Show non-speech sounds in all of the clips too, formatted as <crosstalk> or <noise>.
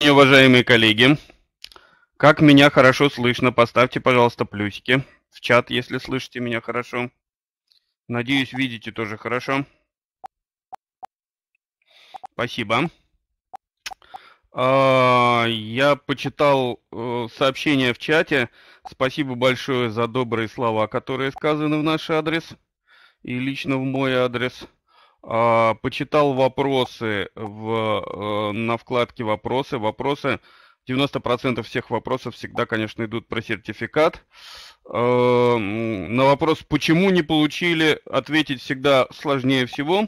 день, уважаемые коллеги. Как меня хорошо слышно? Поставьте, пожалуйста, плюсики в чат, если слышите меня хорошо. Надеюсь, видите тоже хорошо. Спасибо. А, я почитал э, сообщение в чате. Спасибо большое за добрые слова, которые сказаны в наш адрес и лично в мой адрес э, почитал вопросы в, э, на вкладке «Вопросы». Вопросы, 90% всех вопросов всегда, конечно, идут про сертификат. Э, на вопрос «Почему не получили?» ответить всегда сложнее всего.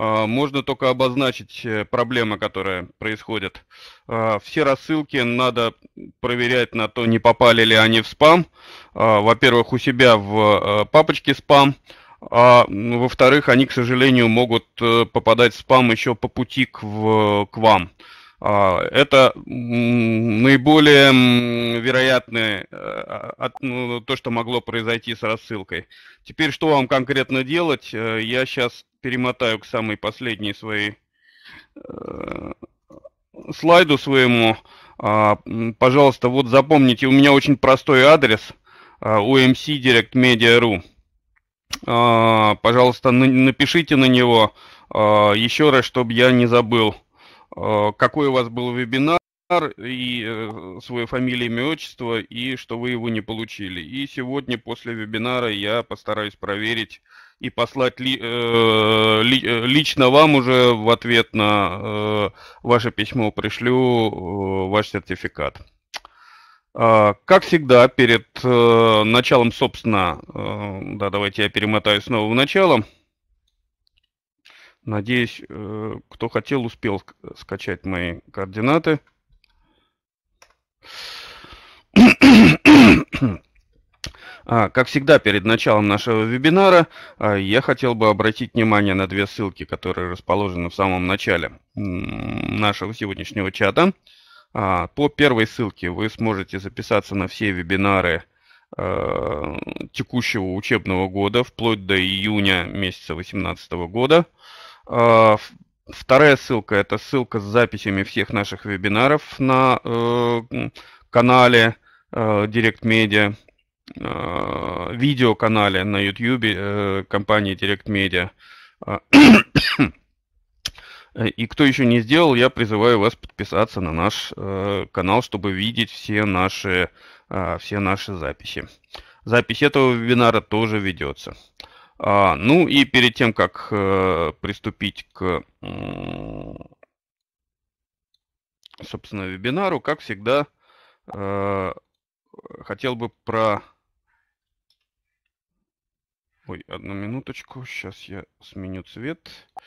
А, можно только обозначить э, проблемы, которые происходят. Все рассылки надо проверять на то, не попали ли они в спам. Во-первых, у себя в э, папочке спам – а во-вторых, они, к сожалению, могут э, попадать в спам еще по пути к, в, к вам. А, это наиболее вероятное э, а, от, ну, то, что могло произойти с рассылкой. Теперь, что вам конкретно делать? Э, я сейчас перемотаю к самой последней своей э, слайду своему. А, пожалуйста, вот запомните, у меня очень простой адрес uh, umcdirectmedia.ru. А, пожалуйста, напишите на него а, еще раз, чтобы я не забыл, а, какой у вас был вебинар и э, свою фамилию, имя, отчество, и что вы его не получили. И сегодня после вебинара я постараюсь проверить и послать ли, э, ли, э, лично вам уже в ответ на э, ваше письмо пришлю э, ваш сертификат. А, как всегда, перед э, началом, собственно, э, да, давайте я перемотаю снова в начало. Надеюсь, э, кто хотел, успел скачать мои координаты. А, как всегда, перед началом нашего вебинара а, я хотел бы обратить внимание на две ссылки, которые расположены в самом начале нашего сегодняшнего чата. А, по первой ссылке вы сможете записаться на все вебинары э, текущего учебного года, вплоть до июня месяца 2018 года. А, вторая ссылка – это ссылка с записями всех наших вебинаров на э, канале э, Direct Media, видеоканале на YouTube компании Direct Media. А, Э, и кто еще не сделал, я призываю вас подписаться на наш э, канал, чтобы видеть все наши, э, все наши записи. Запись этого вебинара тоже ведется. А, ну и перед тем, как э, приступить к, э, собственно, вебинару, как всегда, э, хотел бы про... Ой, одну минуточку, сейчас я сменю цвет. Э,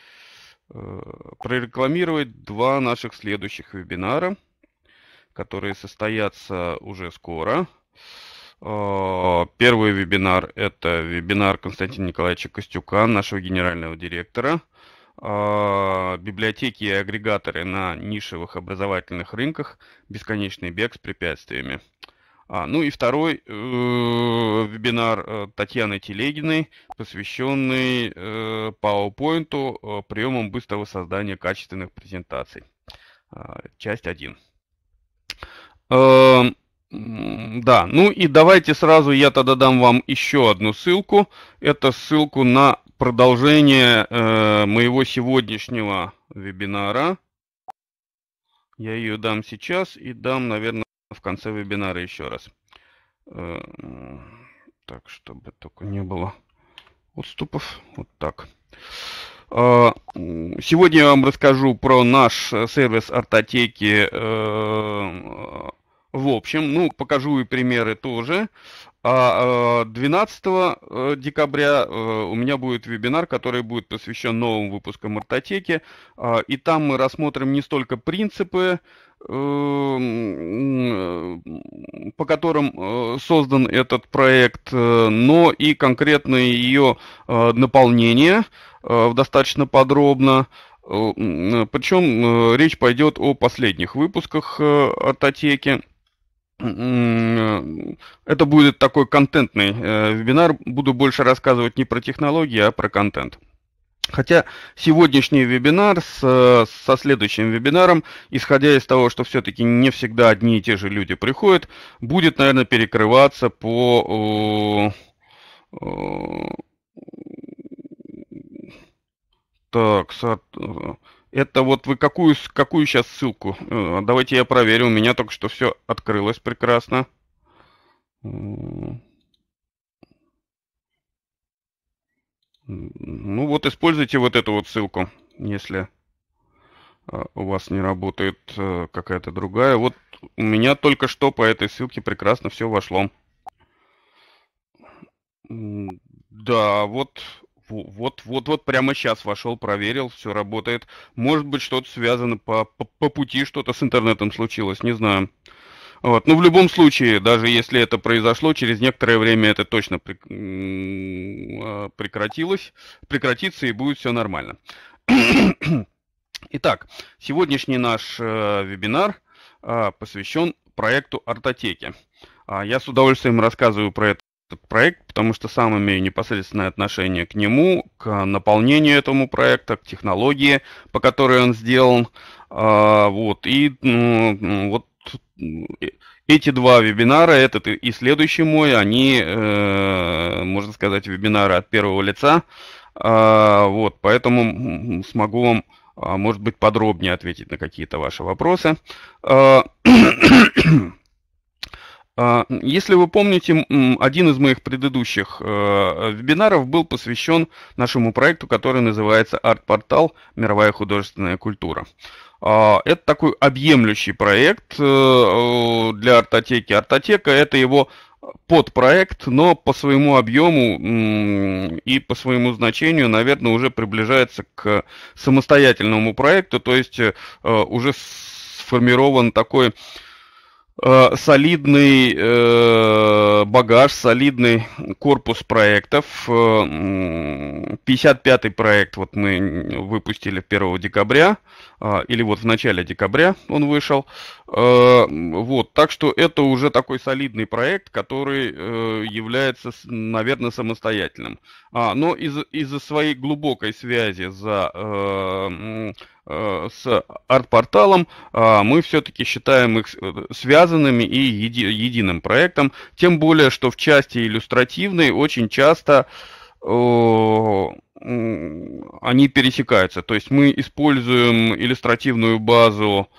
Э, прорекламировать два наших следующих вебинара, которые состоятся уже скоро. Э, первый вебинар – это вебинар Константина Николаевича Костюка, нашего генерального директора, э, библиотеки и агрегаторы на нишевых образовательных рынках «Бесконечный бег с препятствиями». А, ну и второй э, вебинар э, Татьяны Телегиной, посвященный э, PowerPoint э, приемам быстрого создания качественных презентаций. Э, часть 1. Э, эм, да, ну и давайте сразу я тогда дам вам еще одну ссылку. Это ссылку на продолжение э, моего сегодняшнего вебинара. Я ее дам сейчас и дам, наверное, в конце вебинара еще раз. Э, так, чтобы только не было отступов. Вот так. Э, сегодня я вам расскажу про наш э, сервис артотеки в общем. Ну, покажу и примеры тоже. А 12 декабря у меня будет вебинар, который будет посвящен новым выпускам артотеки. А, и там мы рассмотрим не столько принципы Э, по которым э, создан этот проект, э, но и конкретные ее наполнение достаточно подробно. Причем речь пойдет о последних выпусках Атотеки. Это будет такой контентный вебинар. Буду больше рассказывать не про технологии, а про контент. Хотя сегодняшний вебинар с, э, со следующим вебинаром, исходя из того, что все-таки не всегда одни и те же люди приходят, будет, наверное, перекрываться по... Так, э, это вот вы какую, какую сейчас ссылку? Э, давайте я проверю, у меня только что все открылось прекрасно. Ну вот используйте вот эту вот ссылку, если а, у вас не работает э, какая-то другая. Вот у меня только что по этой ссылке прекрасно все вошло. Да, вот, вот, вот, вот прямо сейчас вошел, проверил, все работает. Может быть, что-то связано по, по, по пути, что-то с интернетом случилось, не знаю. Вот. ну в любом случае, даже если это произошло, через некоторое время это точно а, прекратилось, прекратится и будет все нормально. Итак, сегодняшний наш э, вебинар а, посвящен проекту «Артотеки». А, я с удовольствием рассказываю про этот проект, потому что сам имею непосредственное отношение к нему, к наполнению этому проекта, к технологии, по которой он сделан. вот, и ну, вот эти два вебинара, этот и следующий мой, они, э, можно сказать, вебинары от первого лица. А, вот, поэтому смогу вам, а, может быть, подробнее ответить на какие-то ваши вопросы. А, <coughs> если вы помните, один из моих предыдущих э, вебинаров был посвящен нашему проекту, который называется «Арт-портал. Мировая художественная культура». А, это такой объемлющий проект э, э, для артотеки. Артотека это его подпроект, но по своему объему и по своему значению, наверное, уже приближается к самостоятельному проекту, то есть э, уже сформирован такой Э, солидный э, багаж, солидный корпус проектов. 55-й э, проект вот мы выпустили 1 декабря, или вот в начале декабря он вышел. вот, так что это уже такой солидный проект, который является, наверное, самостоятельным. А, но из- из-за своей глубокой связи за... Э, с арт-порталом а мы все-таки считаем их э, связанными и еди, единым проектом. Тем более, что в части иллюстративной очень часто они пересекаются. То есть мы используем иллюстративную базу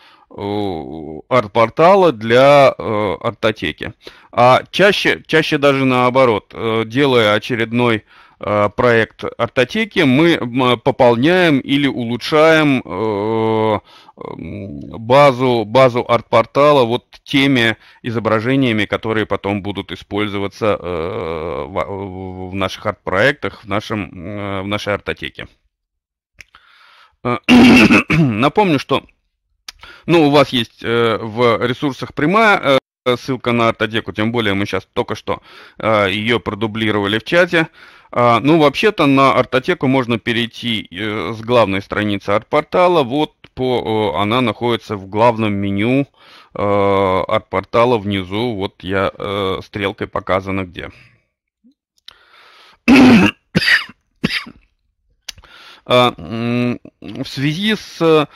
арт-портала для э, артотеки. А чаще, чаще даже наоборот, делая очередной Э, проект артотеки, мы пополняем или улучшаем э, базу, базу арт-портала вот теми изображениями, которые потом будут использоваться э, в наших арт-проектах, в, нашем, в нашей артотеке. <coughs> Напомню, что ну, у вас есть в ресурсах прямая ссылка на артотеку, тем более мы сейчас только что ее продублировали в чате. А, ну, вообще-то на артотеку можно перейти э, с главной страницы арт-портала. Вот по, э, она находится в главном меню э, арт-портала внизу. Вот я стрелкой показано где. А, в связи с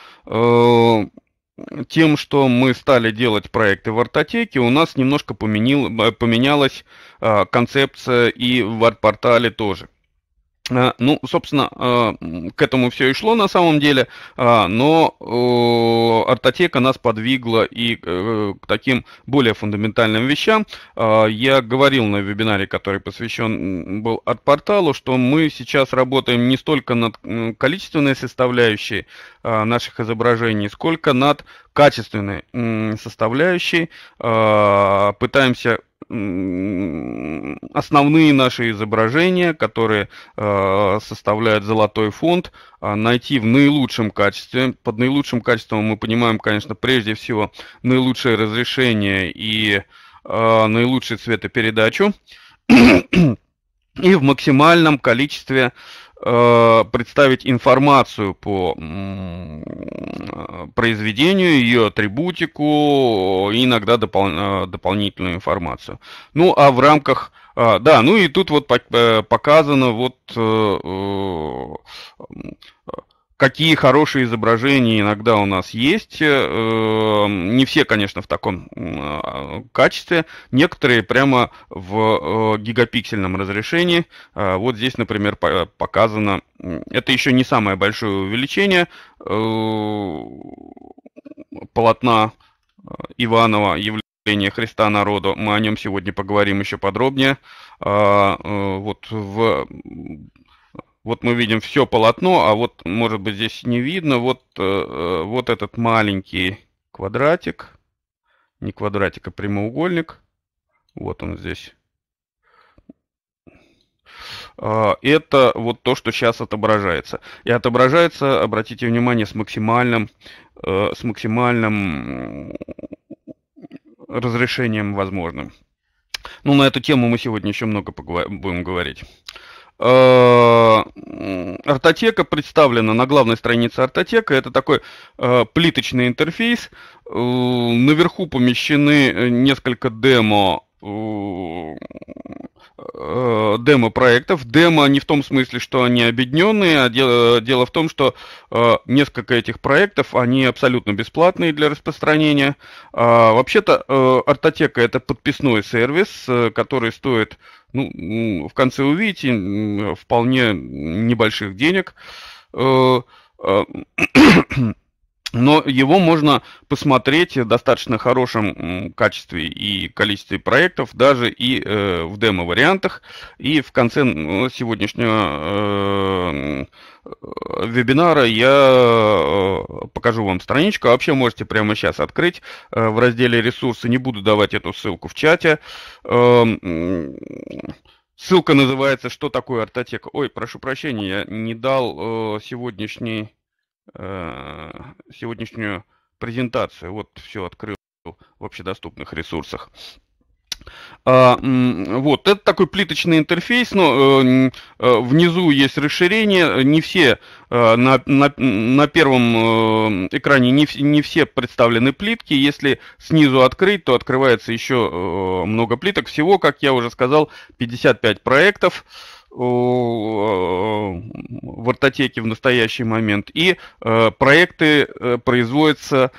тем, что мы стали делать проекты в артотеке, у нас немножко поменил, э, поменялась э, концепция и в арт-портале тоже. Э, ну, собственно, э, к этому все и шло на самом деле, э, но артотека нас подвигла и к таким более фундаментальным вещам. Я говорил на вебинаре, который посвящен был от порталу, что мы сейчас работаем не столько над количественной составляющей наших изображений, сколько над качественной составляющей. Пытаемся основные наши изображения, которые э, составляют золотой фонд, а, найти в наилучшем качестве. Под наилучшим качеством мы понимаем, конечно, прежде всего наилучшее разрешение и э, наилучшую цветопередачу. <clears throat> и в максимальном количестве э, Э, представить информацию по произведению, ее атрибутику, иногда допол э, дополнительную информацию. Ну, а в рамках... Э, да, ну и тут вот показано вот какие хорошие изображения иногда у нас есть. Э, не все, конечно, в таком а, качестве. Некоторые прямо в э, гигапиксельном разрешении. Э, вот здесь, например, показано. Это еще не самое большое увеличение полотна Иванова явление Христа народу. Мы о нем сегодня поговорим еще подробнее. А, вот в вот мы видим все полотно, а вот, может быть, здесь не видно. Вот, э, э, вот этот маленький квадратик. Не квадратик, а прямоугольник. Вот он здесь. А, это вот то, что сейчас отображается. И отображается, обратите внимание, с максимальным, э, с максимальным разрешением возможным. Ну, на эту тему мы сегодня еще много будем говорить. Э, артотека представлена на главной странице Артотека. Это такой э, плиточный интерфейс. Э, наверху помещены несколько демо Э, демо-проектов. Демо не в том смысле, что они объединенные, а дело, э, дело в том, что э, несколько этих проектов, они абсолютно бесплатные для распространения. Э, вообще-то э, Артотека это подписной сервис, э, который стоит, ну, в конце увидите, вполне небольших денег. Э, э, но его можно посмотреть в достаточно хорошем качестве и количестве проектов, даже и э, в демо-вариантах. И в конце сегодняшнего э, вебинара я э, покажу вам страничку. А вообще можете прямо сейчас открыть э, в разделе «Ресурсы». Не буду давать эту ссылку в чате. Э, ссылка называется «Что такое Артотека?». Ой, прошу прощения, я не дал э, сегодняшний Э, сегодняшнюю презентацию. Вот все открыл в общедоступных ресурсах. А, вот, это такой плиточный интерфейс, но э, э, внизу есть расширение, не все на, на, на первом экране не, не все представлены плитки, если снизу открыть, то открывается еще много плиток, всего, как я уже сказал, 55 проектов, Э, в ортотеке в настоящий момент, и э, проекты э, производятся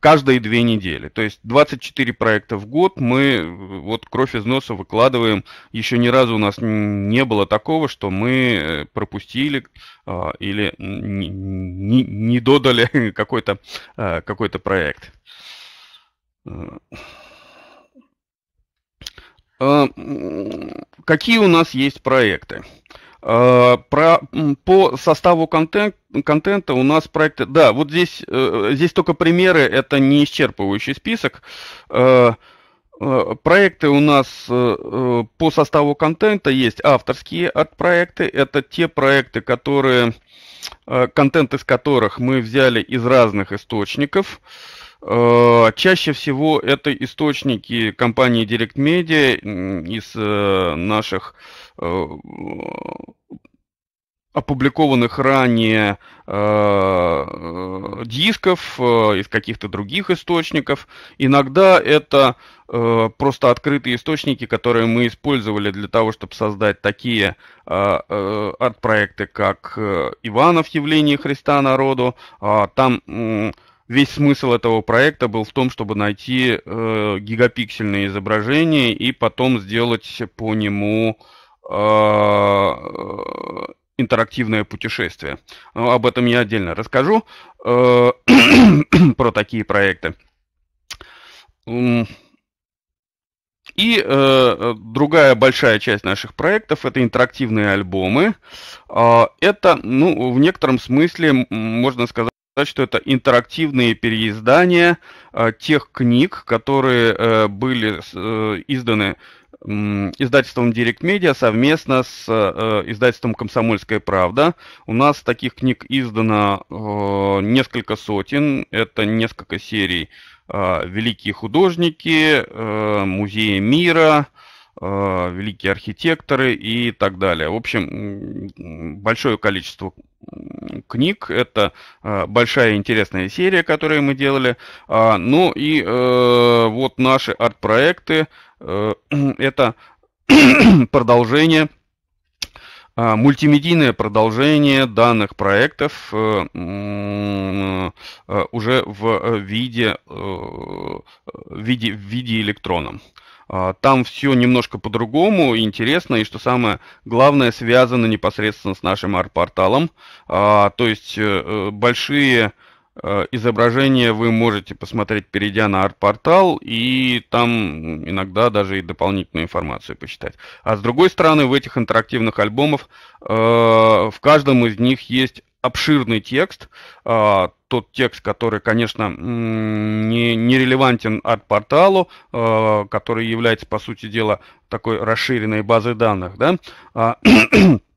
каждые две недели. То есть 24 проекта в год мы вот кровь из носа выкладываем. Еще ни разу у нас не было такого, что мы пропустили или не додали <laughs> какой-то какой проект. Э, какие у нас есть проекты? Э, про, по составу контент, контента у нас проекты... Да, вот здесь, э, здесь только примеры, это не исчерпывающий список. Проекты у нас по составу контента есть авторские арт-проекты. Это те проекты, которые контент из которых мы взяли из разных источников. Uh, Э, чаще всего это источники компании Direct Media из э, наших э, опубликованных ранее дисков, из каких-то других источников. Иногда это просто открытые источники, которые мы использовали для того, чтобы создать такие э, арт-проекты, как «Иванов. Явление Христа народу». А, там весь смысл этого проекта был в том, чтобы найти э, гигапиксельное изображение и потом сделать по нему э, э интерактивное путешествие. Но ну, об этом я отдельно расскажу э, <coughs> про такие проекты. И э, э, другая большая часть наших проектов это интерактивные альбомы. Э, это, ну, в некотором смысле, можно сказать, сказать, что это интерактивные переиздания э, тех книг, которые э, были э, изданы э, издательством Direct Media совместно с э, издательством «Комсомольская правда». У нас таких книг издано э, несколько сотен, это несколько серий э, «Великие художники», э, «Музеи мира», э, Э, великие архитекторы и так далее. В общем, большое количество книг. Это э, большая интересная серия, которую мы делали. А, ну и э, вот наши арт-проекты. <clears throat> Это <clears throat> продолжение а, мультимедийное продолжение данных проектов уже в виде, в виде, в виде электрона. А, там все немножко по-другому, интересно, и что самое главное, связано непосредственно с нашим арт-порталом. А, то есть э, э, большие э, изображения вы можете посмотреть, перейдя на арт-портал, и там иногда даже и дополнительную информацию почитать. А с другой стороны, в этих интерактивных альбомах, в каждом из них есть обширный текст, а, тот текст, который, конечно, не, не релевантен арт-порталу, э, который является, по сути дела, такой расширенной базой данных, да, а,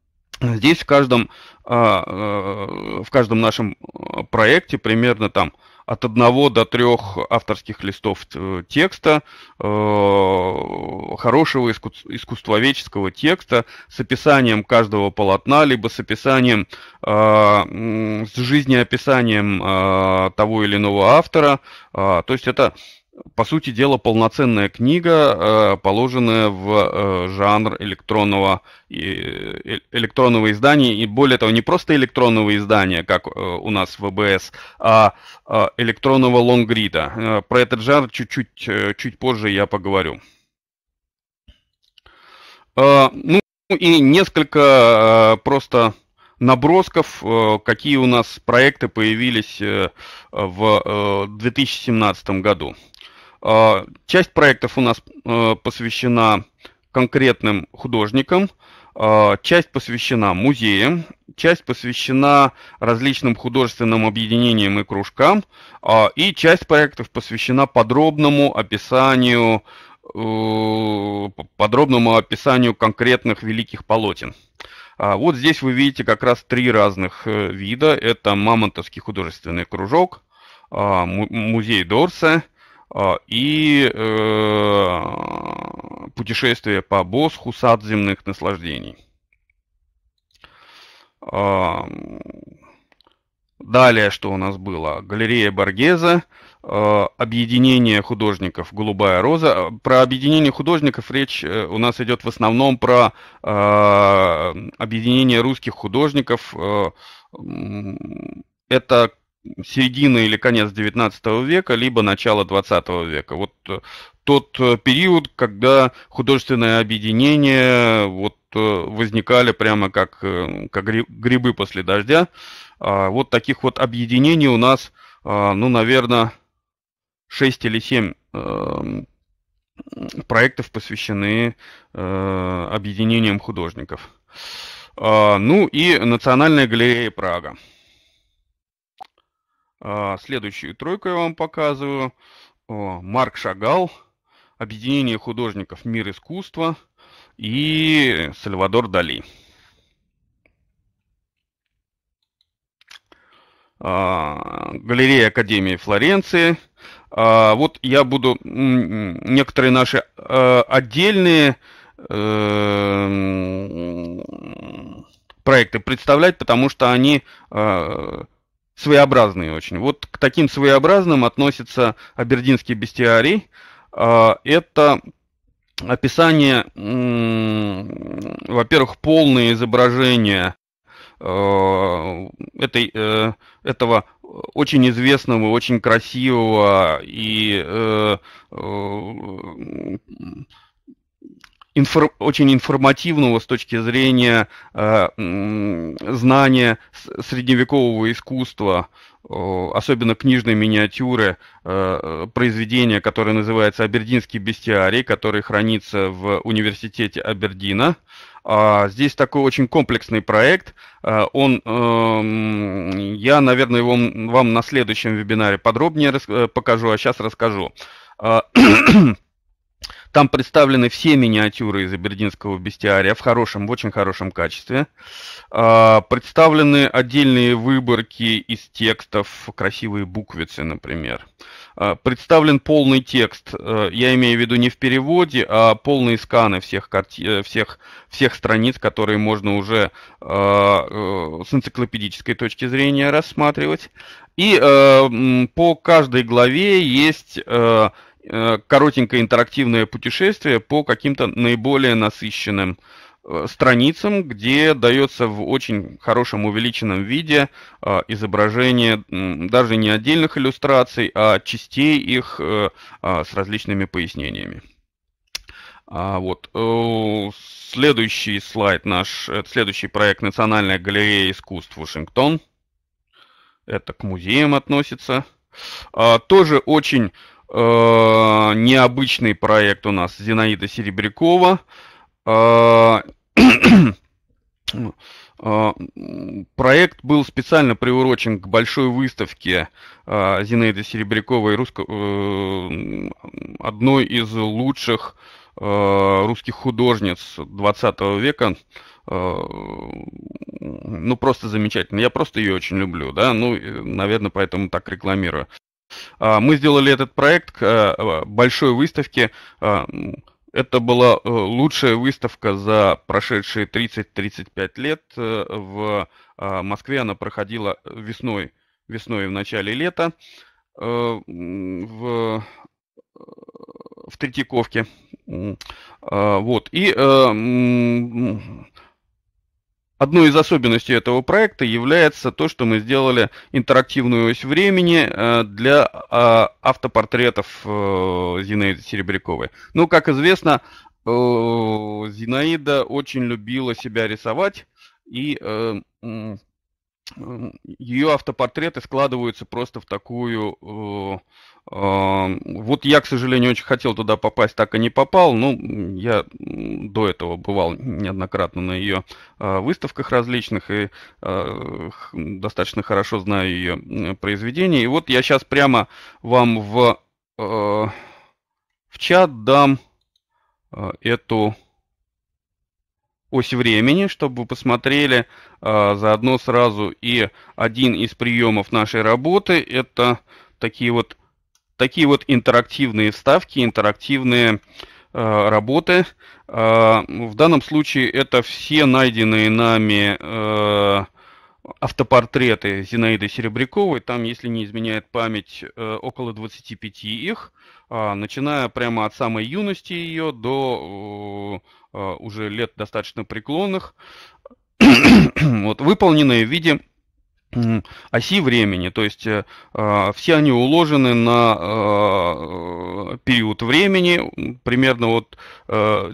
<clears throat> здесь в каждом, а, э, в каждом нашем э, проекте примерно там от одного до трех авторских листов э, текста, э, хорошего искусствоведческого текста с описанием каждого полотна, либо с описанием, э, с жизнеописанием того или иного автора. То есть это по сути дела, полноценная книга, э, положенная в э, жанр электронного, э, электронного издания. И более того, не просто электронного издания, как у нас в ВБС, а, а электронного лонгрида. Про этот жанр чуть-чуть чуть позже я поговорю. Ну и несколько просто набросков, какие у нас проекты появились в 2017 году. А, часть проектов у нас э, посвящена конкретным художникам, а, часть посвящена музеям, часть посвящена различным художественным объединениям и кружкам, а, и часть проектов посвящена подробному описанию э, подробному описанию конкретных великих полотен. Вот здесь вы видите как раз три разных э, вида. Это Мамонтовский художественный кружок, музей Дорсе – а, и э, путешествие по Босху садземных наслаждений. А, далее, что у нас было? Галерея Боргеза, а, объединение художников «Голубая роза». Про объединение художников речь э, у нас идет в основном про объединение русских художников. Это середина или конец 19 века, либо начало 20 века. Вот э, тот э, период, когда художественные объединения вот э, возникали прямо как, как грибы после дождя. А, вот таких вот объединений у нас, а, ну, наверное, 6 или 7 эм, проектов, посвящены объединениям художников. А, ну и Национальная галерея Прага. А, следующую тройку я вам показываю. Марк Шагал, Объединение художников «Мир искусства» и Сальвадор Дали. А, галерея Академии Флоренции. А, вот я буду некоторые наши отдельные эм, проекты представлять, потому что они своеобразные очень. Вот к таким своеобразным относится Абердинский бестиарий. А, это описание, во-первых, полное изображение э, этой, э, этого очень известного, очень красивого и э, инфор, очень информативного с точки зрения э, знания средневекового искусства, э, особенно книжной миниатюры, э, произведения, которое называется «Абердинский бестиарий», который хранится в университете Абердина. А, здесь такой очень комплексный проект. Э, он, э, я, наверное, его вам на следующем вебинаре подробнее э, покажу, а сейчас расскажу. А, <clears throat> Там представлены все миниатюры из абердинского бестиария в хорошем, в очень хорошем качестве. А, представлены отдельные выборки из текстов, красивые буквицы, например. А, представлен полный текст, э, я имею в виду не в переводе, а полные сканы всех, карти... Э, всех, всех страниц, которые можно уже э, с энциклопедической точки зрения рассматривать. И по каждой главе есть Э, коротенькое интерактивное путешествие по каким-то наиболее насыщенным э, страницам, где дается в очень хорошем увеличенном виде э, изображение даже не отдельных иллюстраций, а частей их а, с различными пояснениями. А, вот. Следующий слайд наш, следующий проект Национальная галерея искусств Вашингтон. Это к музеям относится. А, тоже очень Э, необычный проект у нас Зинаида Серебрякова. Э, <clears throat> э, проект был специально приурочен к большой выставке Зинаиды Серебряковой, русско... одной из лучших русских художниц 20 века. Ну, просто замечательно. Я просто ее очень люблю, да, ну, наверное, поэтому так рекламирую. А, мы сделали этот проект к э, большой выставке. А, это была э, лучшая выставка за прошедшие 30-35 лет э, в а, Москве. Она проходила весной, весной и в начале лета в, в Третьяковке. Вот. И Одной из особенностей этого проекта является то, что мы сделали интерактивную ось времени э, для а, автопортретов э, Зинаиды Серебряковой. Ну, как известно, э, Зинаида очень любила себя рисовать, и ее автопортреты складываются просто в такую вот я, к сожалению, очень хотел туда попасть, так и не попал. Ну, я до этого бывал неоднократно на ее а, выставках различных и а, достаточно хорошо знаю ее произведения. И вот я сейчас прямо вам в, а, в чат дам эту ось времени, чтобы вы посмотрели заодно сразу и один из приемов нашей работы. Это такие вот такие вот интерактивные вставки, интерактивные э, работы. Э, в данном случае это все найденные нами э, автопортреты Зинаиды Серебряковой. Там, если не изменяет память, э, около 25 их, а, начиная прямо от самой юности ее до э, уже лет достаточно преклонных. <clears throat> вот, выполненные в виде оси времени, то есть э, а, все они уложены на э, период времени примерно от э,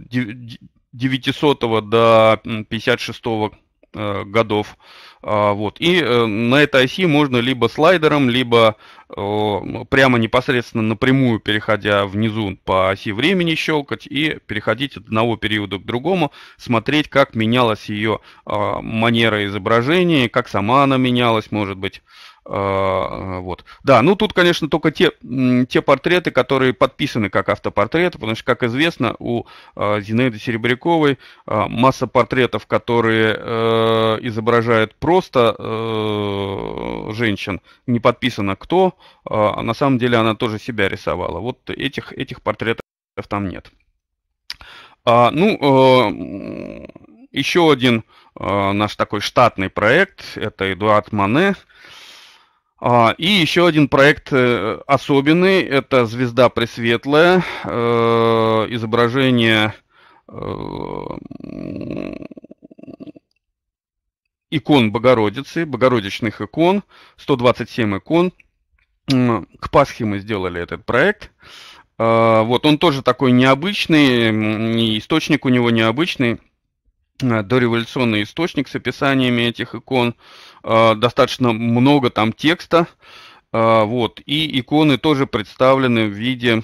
900 до 56 Э, годов. А, вот. И э, на этой оси можно либо слайдером, либо э, прямо непосредственно напрямую, переходя внизу по оси времени, щелкать и переходить от одного периода к другому, смотреть, как менялась ее а, манера изображения, как сама она менялась, может быть. А, вот. Да, ну тут, конечно, только те, те портреты, которые подписаны как автопортреты, потому что, как известно, у а, Зинаиды Серебряковой а, масса портретов, которые э, изображают просто э, женщин, не подписано кто, на самом деле она тоже себя рисовала. Вот этих, этих портретов там нет. А, ну, э, еще один наш такой штатный проект, это Эдуард Мане. А, и еще один проект э, особенный, это «Звезда Пресветлая», э, изображение э, икон Богородицы, богородичных икон, 127 икон. К Пасхе мы сделали этот проект. А, вот он тоже такой необычный, источник у него необычный – Э, дореволюционный источник с описаниями этих икон, э, достаточно много там текста, э, вот, и иконы тоже представлены в виде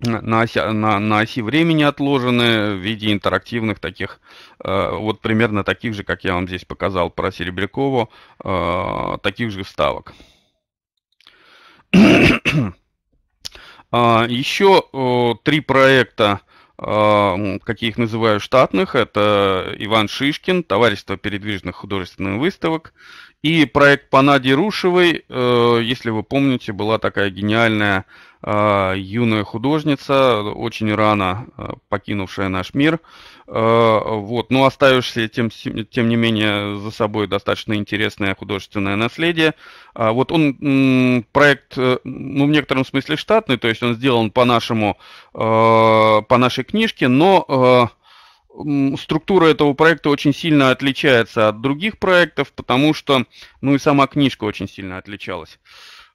на оси, на, на оси времени отложены в виде интерактивных таких, э, вот примерно таких же, как я вам здесь показал про Серебрякову, э, таких же вставок. <clears throat> А, еще э, три проекта как я их называю, штатных. Это Иван Шишкин, Товарищество передвижных художественных выставок. И проект по Наде Рушевой, э, если вы помните, была такая гениальная а, юная художница, очень рано а, покинувшая наш мир. Э, вот, но оставишь тем, тем не менее за собой достаточно интересное художественное наследие. А вот он проект, э, ну в некотором смысле штатный, то есть он сделан по нашему, э, по нашей книжке, но структура этого проекта очень сильно отличается от других проектов, потому что, ну и сама книжка очень сильно отличалась.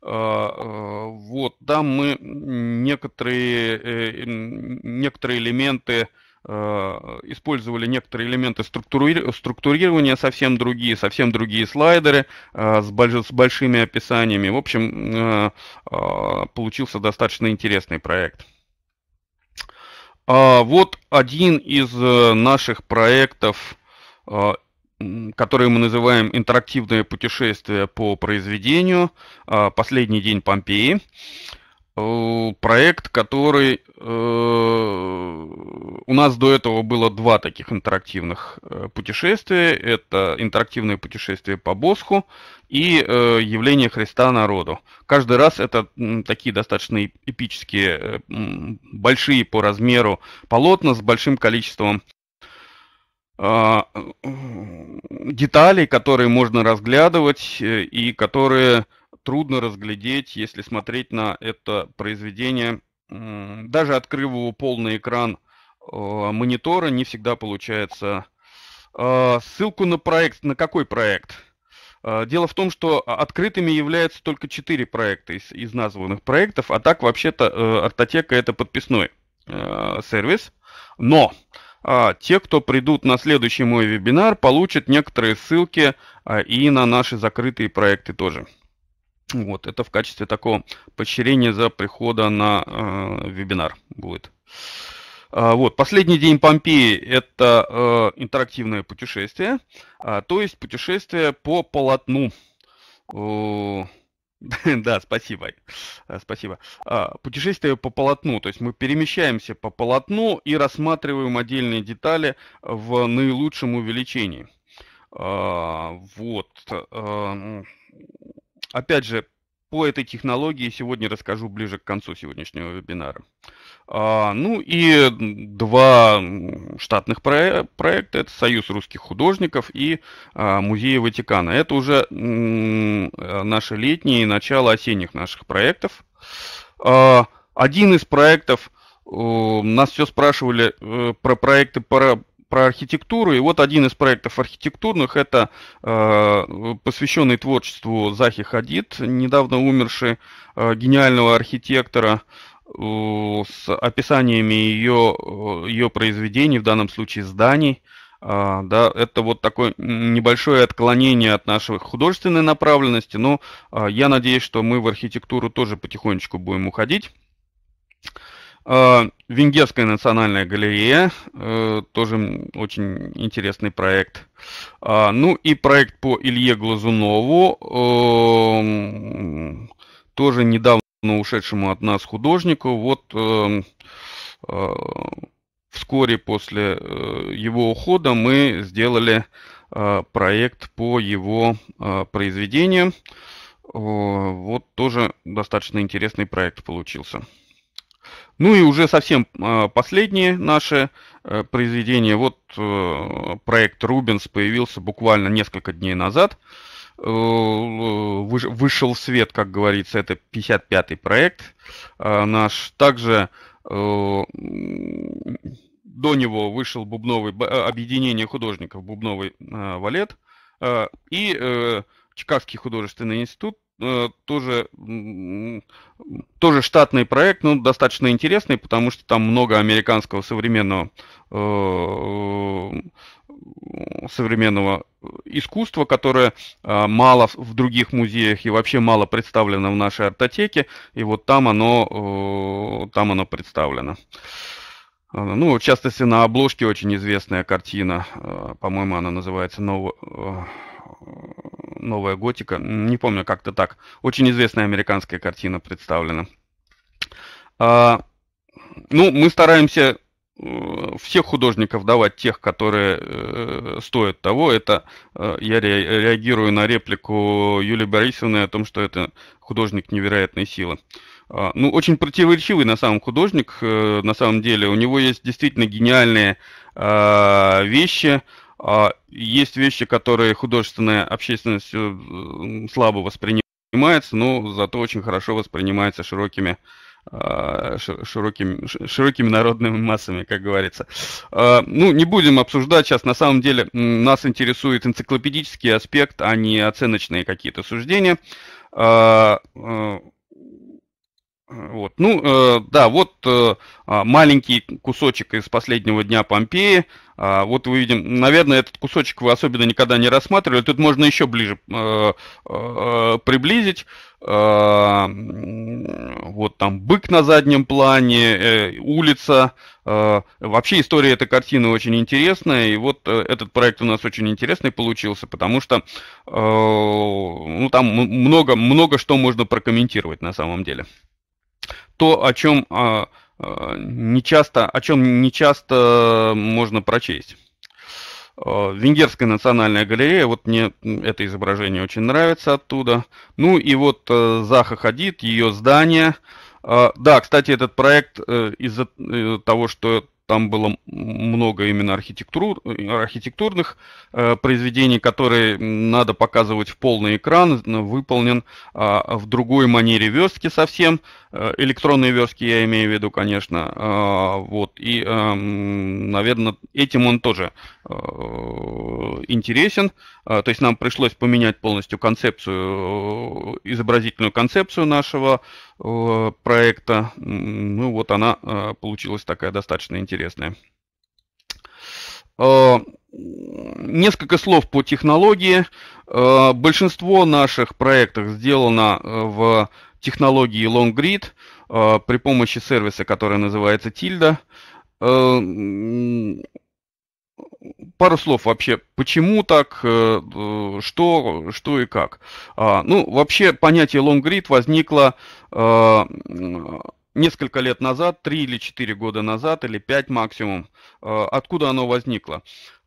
Вот, там мы некоторые, некоторые элементы Э, использовали некоторые элементы структурирования, совсем другие, совсем другие слайдеры э, с большими описаниями. В общем, э, получился достаточно интересный проект. А вот один из наших проектов, который мы называем «Интерактивное путешествие по произведению. Последний день Помпеи». Э, проект, который э, у нас до этого было два таких интерактивных э, путешествия. Это интерактивное путешествие по Босху и явление Христа народу. Каждый раз это такие достаточно эпические, большие по размеру полотна с большим количеством а, деталей, которые можно разглядывать и которые трудно разглядеть, если смотреть на это произведение. Даже открыв его полный экран э, монитора, не всегда получается. А, ссылку на проект, на какой проект? А, дело в том, что открытыми являются только четыре проекта из, из названных проектов, а так вообще-то э, Артотека это подписной э, сервис. Но а, те, кто придут на следующий мой вебинар, получат некоторые ссылки а, и на наши закрытые проекты тоже. Вот, это в качестве такого поощрения за прихода на э, вебинар будет. А, вот, последний день Помпеи – это э, интерактивное путешествие, а, то есть путешествие по полотну. <laughs> да, спасибо. Э, спасибо. А, путешествие по полотну. То есть мы перемещаемся по полотну и рассматриваем отдельные детали в наилучшем увеличении. А, вот. Э, Опять же, по этой технологии сегодня расскажу ближе к концу сегодняшнего вебинара. А, ну и два штатных про проекта. Это Союз русских художников и а, Музей Ватикана. Это уже э, наши летние и начало осенних наших проектов. А, один из проектов, э, нас все спрашивали э, про проекты по, про архитектуру. И вот один из проектов архитектурных это э, посвященный творчеству Захи Хадид, недавно умерший э, гениального архитектора э, с описаниями ее, э, ее произведений, в данном случае зданий. Uh, да, это вот такое небольшое отклонение от нашей художественной направленности, но uh, я надеюсь, что мы в архитектуру тоже потихонечку будем уходить. А, Венгерская национальная галерея, э, тоже очень интересный проект. А, ну и проект по Илье Глазунову, э, тоже недавно ушедшему от нас художнику. Вот э, вскоре после его ухода мы сделали проект по его произведениям. Вот тоже достаточно интересный проект получился. Ну и уже совсем а, последнее наше э, произведение. Вот э, проект Рубенс появился буквально несколько дней назад. Э, вышел в свет, как говорится, это 55-й проект наш. Также до него вышел бубновый, объединение художников «Бубновый валет». И Чикагский художественный институт Э, тоже, тоже штатный проект, но ну, достаточно интересный, потому что там много американского современного э, современного искусства, которое э, мало в других музеях и вообще мало представлено в нашей артотеке, и вот там оно, там оно представлено. Ну, в частности, на обложке очень известная картина, по-моему, она называется «Новый...» новая готика. Не помню, как-то так. Очень известная американская картина представлена. А, ну, мы стараемся э, всех художников давать тех, которые э, стоят того. Это э, я ре, реагирую на реплику Юлии Борисовны о том, что это художник невероятной силы. Э, ну, очень противоречивый на самом художник, э, на самом деле. У него есть действительно гениальные э, вещи, а есть вещи, которые художественная общественность э, слабо воспринимается, но зато очень хорошо воспринимается широкими а, широкими, широкими народными массами, как говорится. А, ну, не будем обсуждать сейчас. На самом деле нас интересует энциклопедический аспект, а не оценочные какие-то суждения. Вот. Ну, э, да, вот э, а, маленький кусочек из последнего дня Помпеи. Э, вот вы видим, наверное, этот кусочек вы особенно никогда не рассматривали. Тут можно еще ближе э, э, приблизить. Э, вот там бык на заднем плане, э, улица. Э, вообще история этой картины очень интересная. И вот э, этот проект у нас очень интересный получился, потому что э, ну, там много, много что можно прокомментировать на самом деле то, о чем а, а, не часто, о чем не часто можно прочесть. Э, Венгерская национальная галерея, вот мне это изображение очень нравится оттуда. Ну и вот э, Заха Хадид, ее здание. Э, да, кстати, этот проект из-за того, что там было много именно архитектур, архитектурных э, произведений, которые надо показывать в полный экран, выполнен э, в другой манере верстки совсем. Э, электронные верстки я имею в виду, конечно. Э, вот. И, э, эм, наверное, этим он тоже Э, интересен. Э, то есть нам пришлось поменять полностью концепцию, э, изобразительную концепцию нашего проекта. Ну вот она получилась такая достаточно интересная. Несколько слов по технологии. Большинство наших проектов сделано в технологии LongGrid при помощи сервиса, который называется Tilda пару слов вообще, почему так, э, э, что, что и как. А, ну, вообще понятие long read возникло э, несколько лет назад, 3 или 4 года назад, или 5 максимум, э, откуда оно возникло.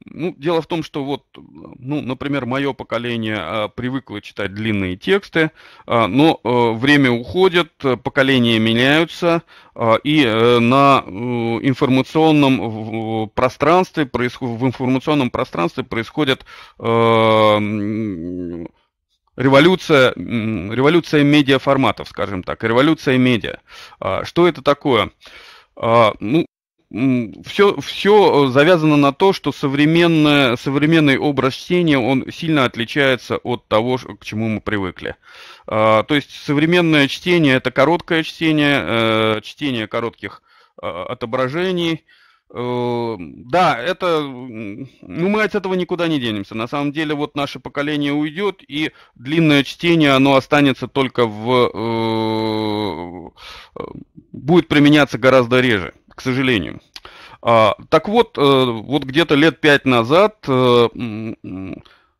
Ну, дело в том, что вот, ну, например, мое поколение э, привыкло читать длинные тексты, э, но время уходит, поколения меняются, и на информационном пространстве, в информационном пространстве происходят революция, революция медиаформатов, скажем так, революция медиа. А, что это такое? А, ну, все, все завязано на то, что современное, современный образ чтения, он сильно отличается от того, к чему мы привыкли. А, то есть современное чтение – это короткое чтение, э, чтение коротких отображений – Э, да, это, ну мы от этого никуда не денемся. На самом деле вот наше поколение уйдет, и длинное чтение, оно останется только в, э, э, будет применяться гораздо реже, к сожалению. А, так вот, вот где-то лет пять назад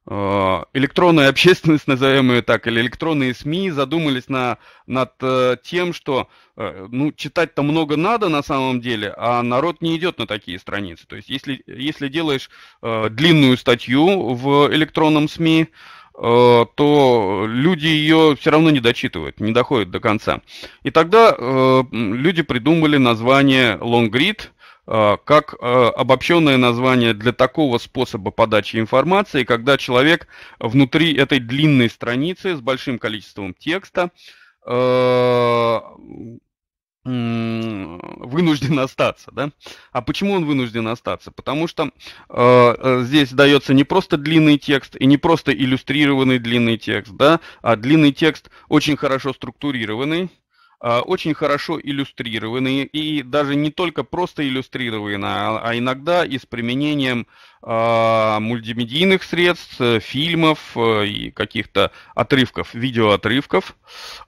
Э, электронная общественность, <laughs> назовем ее так, или электронные СМИ задумались на, над э, тем, что э, ну, читать-то много надо на самом деле, а народ не идет на такие страницы. То есть если, если делаешь длинную статью в электронном СМИ, то люди ее все равно не дочитывают, не доходят до конца. И тогда люди придумали название Long Read – Э, как э, обобщенное название для такого способа подачи информации, когда человек внутри этой длинной страницы с большим количеством текста э, вынужден остаться, да? А почему он вынужден остаться? Потому что э, здесь дается не просто длинный текст и не просто иллюстрированный длинный текст, да, а длинный текст очень хорошо структурированный, Э, очень хорошо иллюстрированные и даже не только просто иллюстрированные, а, а иногда и с применением э, мультимедийных средств, э, фильмов и каких-то отрывков, видеоотрывков,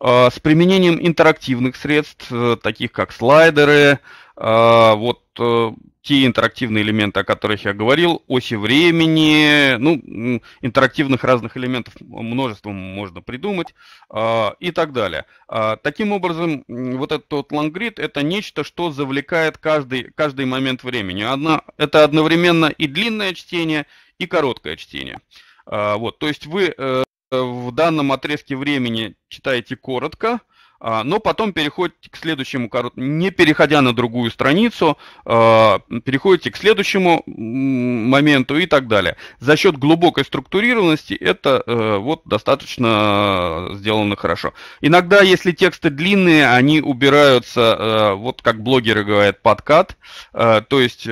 с применением интерактивных средств, таких как слайдеры, а, вот э, те интерактивные элементы, о которых я говорил, оси времени, ну, интерактивных разных элементов множество можно придумать а, и так далее. А, таким образом, вот этот лангрид – это нечто, что завлекает каждый, каждый момент времени. Одно, это одновременно и длинное чтение, и короткое чтение. Вот, то есть вы э, в данном отрезке времени читаете коротко – а, но потом переходите к следующему, не переходя на другую страницу, а, переходите к следующему моменту и так далее. За счет глубокой структурированности это э, вот достаточно э, сделано хорошо. Иногда, если тексты длинные, они убираются, э, вот как блогеры говорят, подкат, то есть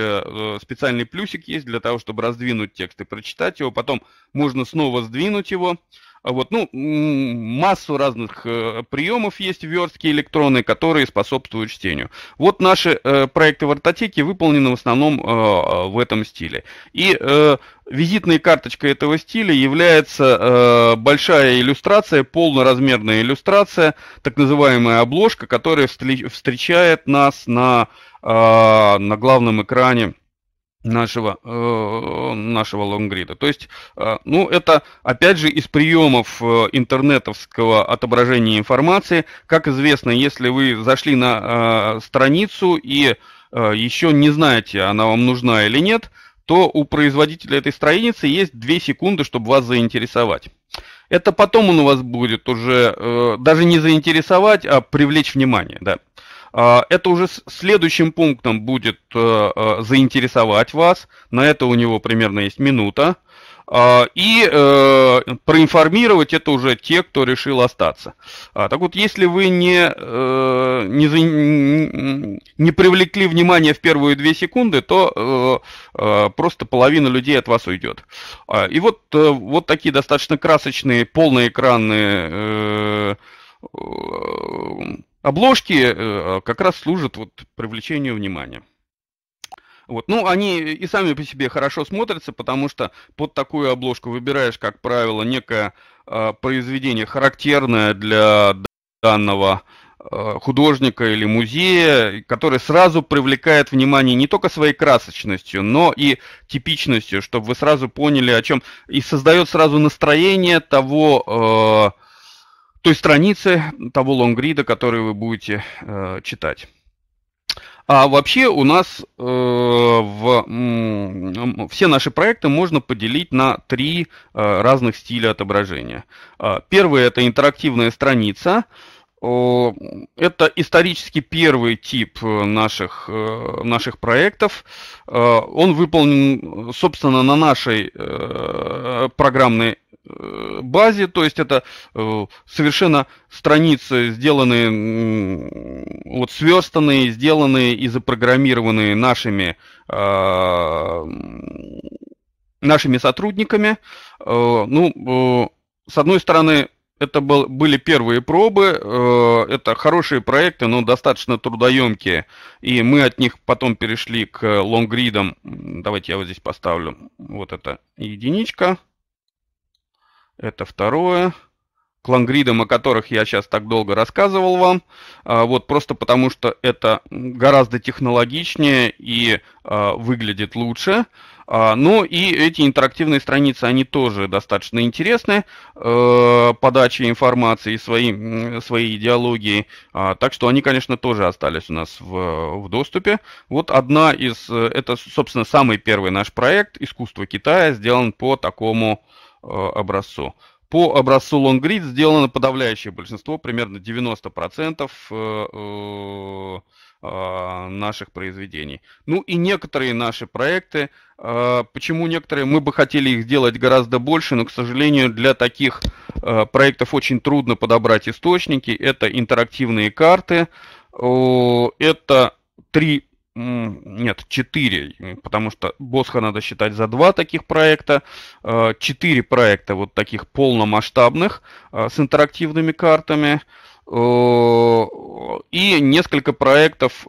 специальный плюсик есть для того, чтобы раздвинуть текст и прочитать его, потом можно снова сдвинуть его, а вот, ну, массу разных э, приемов есть в верстке электронной, которые способствуют чтению. Вот наши э, проекты в ортотеке выполнены в основном э, э, в этом стиле. И э, визитной карточкой этого стиля является э, большая иллюстрация, полноразмерная иллюстрация, так называемая обложка, которая встречает нас на, э, на главном экране нашего, э, нашего лонгрида. То есть, э, ну, это, опять же, из приемов э, интернетовского отображения информации. Как известно, если вы зашли на страницу и еще не знаете, она вам нужна или нет, то у производителя этой страницы есть 2 секунды, чтобы вас заинтересовать. Это потом он у вас будет уже э, даже не заинтересовать, а привлечь внимание, да. А, это уже следующим пунктом будет э, э, заинтересовать вас. На это у него примерно есть минута. А, и э, проинформировать это уже те, кто решил остаться. А, так вот, если вы не, э, не, не привлекли внимание в первые две секунды, то э, э, просто половина людей от вас уйдет. А, и вот, э, вот такие достаточно красочные, полноэкранные э, обложки как раз служат вот привлечению внимания. Вот. Ну, они и сами по себе хорошо смотрятся, потому что под такую обложку выбираешь, как правило, некое э, произведение, характерное для данного а, художника или музея, который сразу привлекает внимание не только своей красочностью, но и типичностью, чтобы вы сразу поняли, о чем... И создает сразу настроение того... Э, той страницы, того лонгрида, который вы будете э, читать. А вообще у нас э, в, м, все наши проекты можно поделить на три э, разных стиля отображения. Э, первый это интерактивная страница. это исторически первый тип э, наших, э, наших проектов. Э, он выполнен, собственно, на нашей программной Э, базе, то есть это э, совершенно страницы, сделанные, вот сверстанные, сделанные и запрограммированные нашими, э, нашими сотрудниками. Ну, с одной стороны, это был, были первые пробы, это хорошие проекты, но достаточно трудоемкие, и мы от них потом перешли к лонгридам. Давайте я вот здесь поставлю вот это единичка. Это второе. Клангридом, о которых я сейчас так долго рассказывал вам, а, вот просто потому что это гораздо технологичнее и а, выглядит лучше. А, ну и эти интерактивные страницы, они тоже достаточно интересны, э, подача информации, свои, свои идеологии, так что они, конечно, тоже остались у нас в, в доступе. Вот одна из, э, это, собственно, самый первый наш проект «Искусство Китая» сделан по такому Э, образцу. По образцу LongGrid сделано подавляющее большинство, примерно 90% э, э, наших произведений. Ну и некоторые наши проекты, почему некоторые, мы бы хотели их сделать гораздо больше, но, к сожалению, для таких проектов очень трудно подобрать источники. Это интерактивные карты, это три нет, 4, потому что Босха надо считать за два таких проекта. Э, четыре проекта вот таких полномасштабных э, с интерактивными картами. Э, и несколько проектов,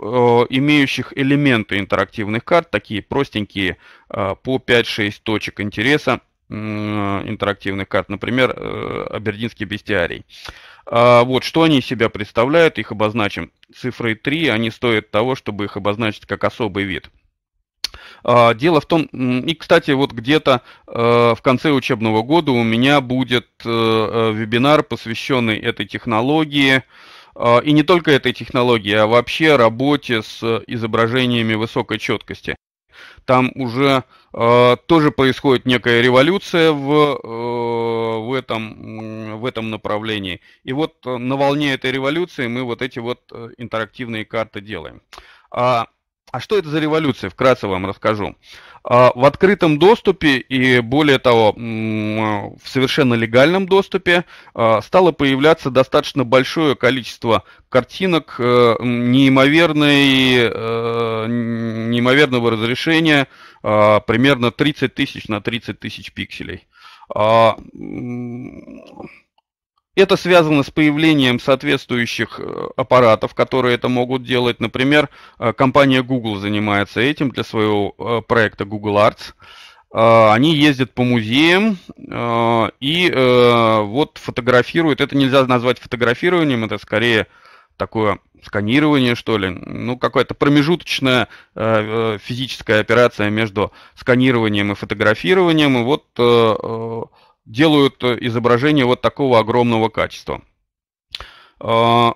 имеющих элементы интерактивных карт, такие простенькие, по 5-6 точек интереса – Э, интерактивных карт, например, э, Абердинский бестиарий. А, вот что они из себя представляют, их обозначим цифрой 3, они стоят того, чтобы их обозначить как особый вид. А, дело в том, и, кстати, вот где-то э, в конце учебного года у меня будет вебинар, посвященный этой технологии, а, и не только этой технологии, а вообще работе с изображениями высокой четкости там уже э, тоже происходит некая революция в, э, в, этом, в этом направлении. И вот э, на волне этой революции мы вот эти вот э, интерактивные карты делаем. А, а что это за революция? Вкратце вам расскажу. А, в открытом доступе и более того, а, в совершенно легальном доступе а, стало появляться достаточно большое количество картинок э, неимоверной, э, неимоверного разрешения, примерно 30 тысяч на 30 тысяч пикселей. Это связано с появлением соответствующих э, аппаратов, которые это могут делать. Например, э, компания Google занимается этим для своего э, проекта Google Arts. Они ездят по музеям и вот фотографируют. Это нельзя назвать фотографированием, это скорее такое сканирование, что ли, ну, какая-то промежуточная э, физическая операция между сканированием и фотографированием. И вот делают э, изображение вот такого огромного качества. А,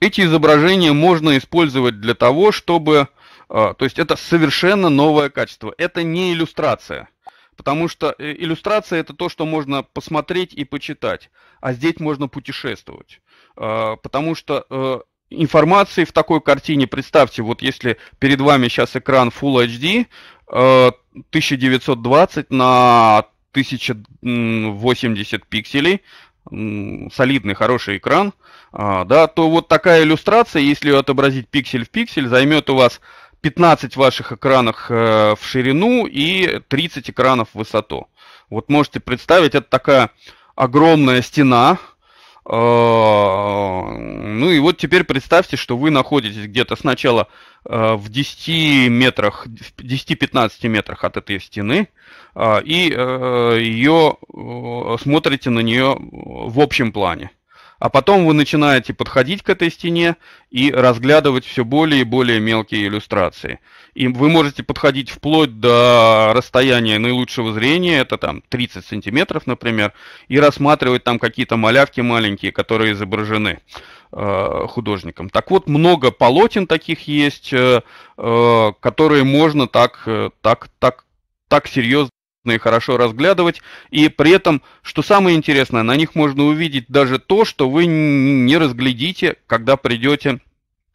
эти изображения можно использовать для того, чтобы... А, то есть это совершенно новое качество. Это не иллюстрация. Потому что э, иллюстрация это то, что можно посмотреть и почитать. А здесь можно путешествовать. А, потому что э, информации в такой картине, представьте, вот если перед вами сейчас экран Full HD, 1920 на 1080 пикселей, солидный, хороший экран, а, да, то вот такая иллюстрация, если ее отобразить пиксель в пиксель, займет у вас 15 ваших экранов э, в ширину и 30 экранов в высоту. Вот можете представить, это такая огромная стена, а, ну и вот теперь представьте, что вы находитесь где-то сначала а, в 10 метрах, в 10-15 метрах от этой стены, а, и э, ее э, смотрите на нее в общем плане а потом вы начинаете подходить к этой стене и разглядывать все более и более мелкие иллюстрации. И вы можете подходить вплоть до расстояния наилучшего зрения, это там 30 сантиметров, например, и рассматривать там какие-то малявки маленькие, которые изображены э, художником. Так вот, много полотен таких есть, э, э, которые можно так, так, так, так серьезно и хорошо разглядывать, и при этом, что самое интересное, на них можно увидеть даже то, что вы не разглядите, когда придете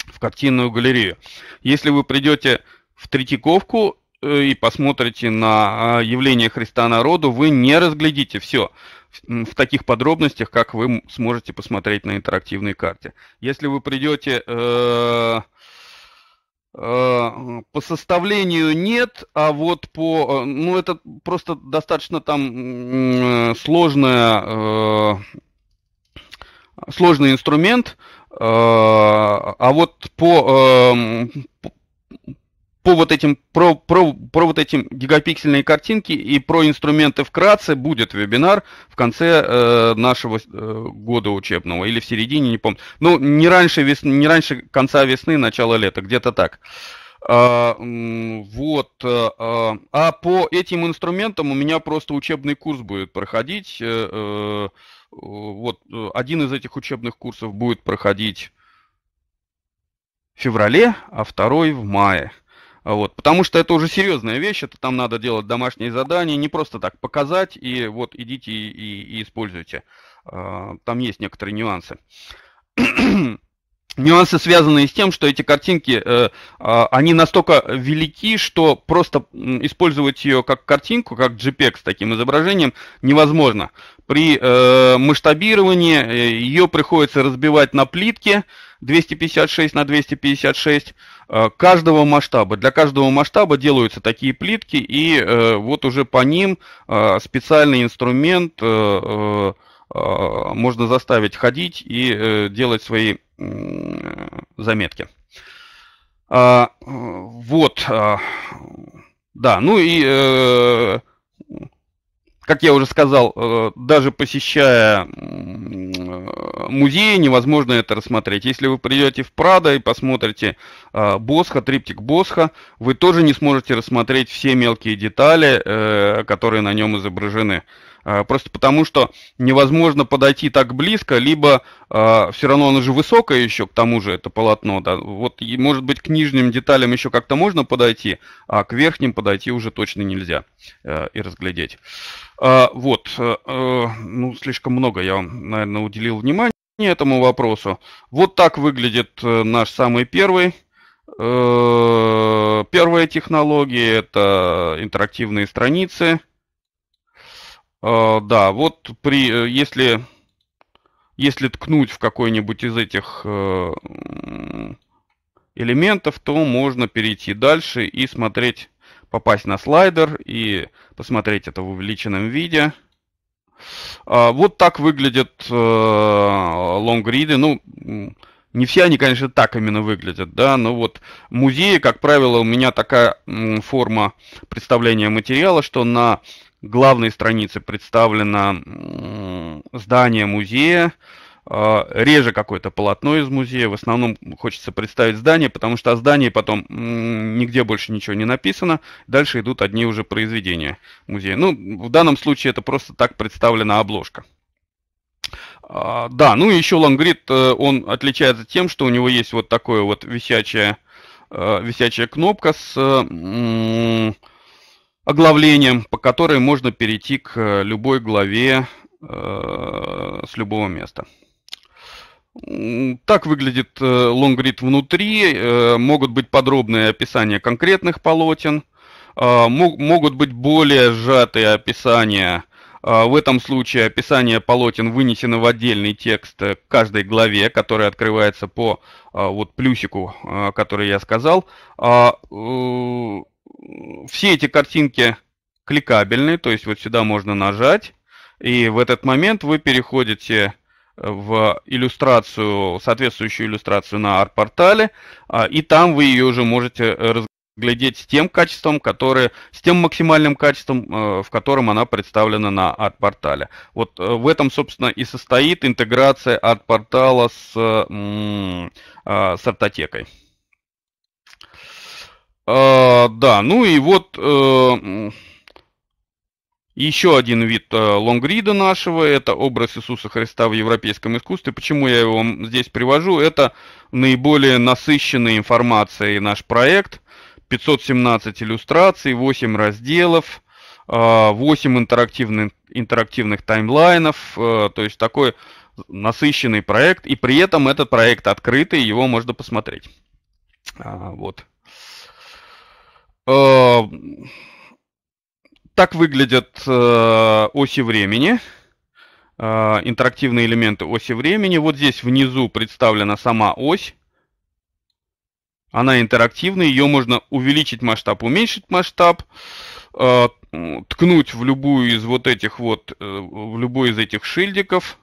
в картинную галерею. Если вы придете в Третьяковку э, и посмотрите на а, явление Христа народу, вы не разглядите все в таких подробностях, как вы сможете посмотреть на интерактивной карте. Если вы придете э, Э, по составлению нет, а вот по... Э, ну, это просто достаточно там э, сложная, сложный инструмент. А вот по, по вот этим, про, про, про вот этим гигапиксельные картинки и про инструменты вкратце будет вебинар в конце э, нашего э, года учебного или в середине, не помню. Ну, не раньше, весны, не раньше конца весны, начала лета, где-то так. А, вот. Э, а, а по этим инструментам у меня просто учебный курс будет проходить. Э, э вот э, один из этих учебных курсов будет проходить в феврале, а второй в мае. Вот, потому что это уже серьезная вещь, это там надо делать домашние задания, не просто так показать и вот идите и, и, и используйте. А, там есть некоторые нюансы. <clears throat> Нюансы, связанные с тем, что эти картинки, э, а, они настолько велики, что просто использовать ее как картинку, как JPEG с таким изображением, невозможно. При э, масштабировании э, ее приходится разбивать на плитки 256 на 256 каждого масштаба. Для каждого масштаба делаются такие плитки, и вот уже по ним специальный инструмент можно заставить ходить и делать свои заметки. А, вот, а, да, ну и, э, как я уже сказал, э, даже посещая э, музеи, невозможно это рассмотреть. Если вы придете в Прадо и посмотрите э, Босха, триптик Босха, вы тоже не сможете рассмотреть все мелкие детали, э, которые на нем изображены. Э, а, просто потому, что невозможно подойти так близко, либо э, а, все равно оно же высокое еще, к тому же это полотно, да. Вот, и, может быть, к нижним деталям еще как-то можно подойти, а к верхним подойти уже точно нельзя э, и разглядеть. А, э, вот, э, ну, слишком много я вам, наверное, уделил внимания этому вопросу. Вот так выглядит э, наш самый первый э, Первая технология – это интерактивные страницы – Э, да, вот при, э, если, если ткнуть в какой-нибудь из этих э, элементов, то можно перейти дальше и смотреть, попасть на слайдер и посмотреть это в увеличенном виде. А, вот так выглядят лонгриды. Ну, не все они, конечно, так именно выглядят, да, но вот музеи, как правило, у меня такая форма представления материала, что на главной странице представлено здание музея, а, реже какое-то полотно из музея. В основном хочется представить здание, потому что о здании потом нигде больше ничего не написано. Дальше идут одни уже произведения музея. Ну, в данном случае это просто так представлена обложка. А, да, ну и еще Лангрид э, он отличается тем, что у него есть вот такое вот висячая э, висячая кнопка с э, оглавлением, по которой можно перейти к э, любой главе э, с любого места. Так выглядит э, лонгрид внутри. Э, могут быть подробные описания конкретных полотен. А, могут быть более сжатые описания. А, в этом случае описание полотен вынесено в отдельный текст каждой главе, который открывается по а, вот плюсику, который я сказал все эти картинки кликабельные, то есть вот сюда можно нажать, и в этот момент вы переходите э, в иллюстрацию, соответствующую иллюстрацию на арт-портале, а, и там вы ее уже можете э, разглядеть с тем качеством, которое, с тем максимальным качеством, э, в котором она представлена на арт-портале. Вот в этом, собственно, и состоит интеграция арт-портала с, а, с артотекой. А, да, ну и вот э, еще один вид э, лонгрида нашего, это образ Иисуса Христа в европейском искусстве. Почему я его здесь привожу? Это наиболее насыщенной информацией наш проект. 517 иллюстраций, 8 разделов, 8 а, интерактивных, интерактивных таймлайнов, э, то есть такой насыщенный проект, и при этом этот проект открытый, его можно посмотреть. А, вот. Э, так выглядят э, оси времени, э, интерактивные элементы оси времени. Вот здесь внизу представлена сама ось. Она интерактивная, ее можно увеличить масштаб, уменьшить масштаб, ткнуть в любую из вот этих вот, в любой из этих шильдиков,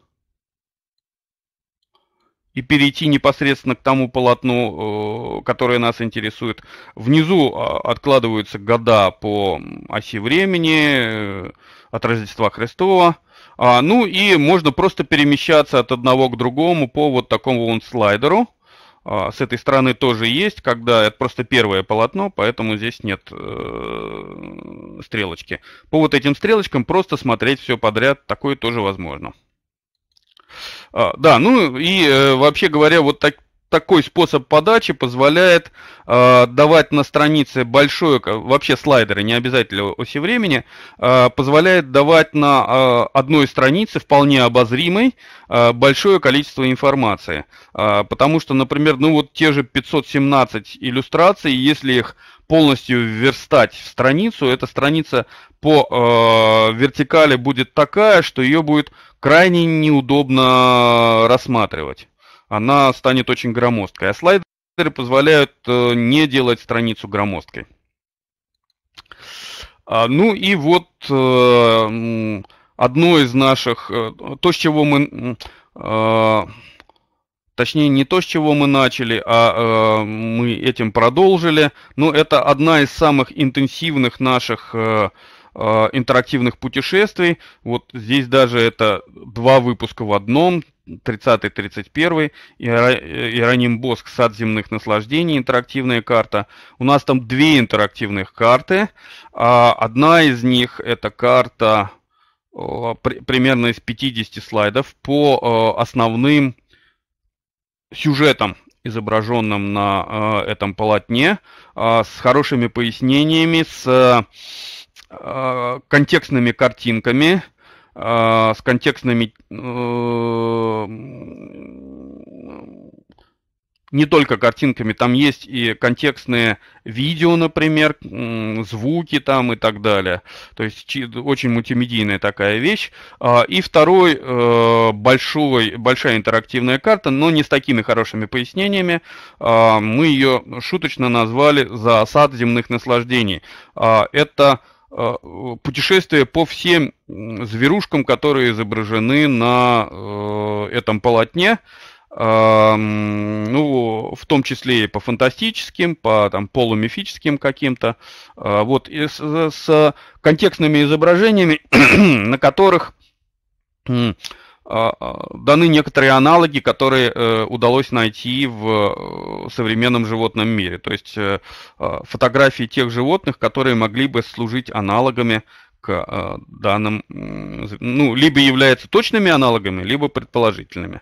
и перейти непосредственно к тому полотну, э, которое нас интересует. Внизу а, откладываются года по оси времени э, от Рождества Христова. А, ну и можно просто перемещаться от одного к другому по вот такому вот слайдеру. А, с этой стороны тоже есть, когда это просто первое полотно, поэтому здесь нет э, стрелочки. По вот этим стрелочкам просто смотреть все подряд, такое тоже возможно. А, да, ну и э, вообще говоря, вот так, такой способ подачи позволяет э, давать на странице большое, вообще слайдеры, не обязательно оси времени, э, позволяет давать на э, одной странице, вполне обозримой, э, большое количество информации. Э, потому что, например, ну вот те же 517 иллюстраций, если их полностью верстать в страницу, эта страница по э, вертикали будет такая, что ее будет крайне неудобно рассматривать. Она станет очень громоздкой. А слайдеры позволяют э, не делать страницу громоздкой. А, ну и вот э, одно из наших, э, то, с чего мы, точнее не то, с чего мы начали, а мы этим продолжили, но это одна из самых интенсивных наших Э, интерактивных путешествий. Вот здесь даже это два выпуска в одном, 30-31, Иероним э, Боск, сад земных наслаждений, интерактивная карта. У нас там две интерактивных карты. А одна из них это карта э, примерно из 50 слайдов по основным сюжетам, изображенным на этом полотне, с хорошими пояснениями, с Э, контекстными картинками, э, с контекстными э, не только картинками, там есть и контекстные видео, например, звуки там и так далее. То есть очень мультимедийная такая вещь. А, и второй большой, большая интерактивная карта, но не с такими хорошими пояснениями. А, мы ее шуточно назвали «За осад земных наслаждений». А, это Э, путешествие по всем зверушкам, которые изображены на э, этом полотне. Ну, в том числе и по фантастическим, по там, полумифическим каким-то. А, вот, и с, с контекстными изображениями, <clears throat> на которых а, а, даны некоторые аналоги, которые э, удалось найти в э, современном животном мире. То есть э, а, фотографии тех животных, которые могли бы служить аналогами к данным, ну, либо являются точными аналогами, либо предположительными.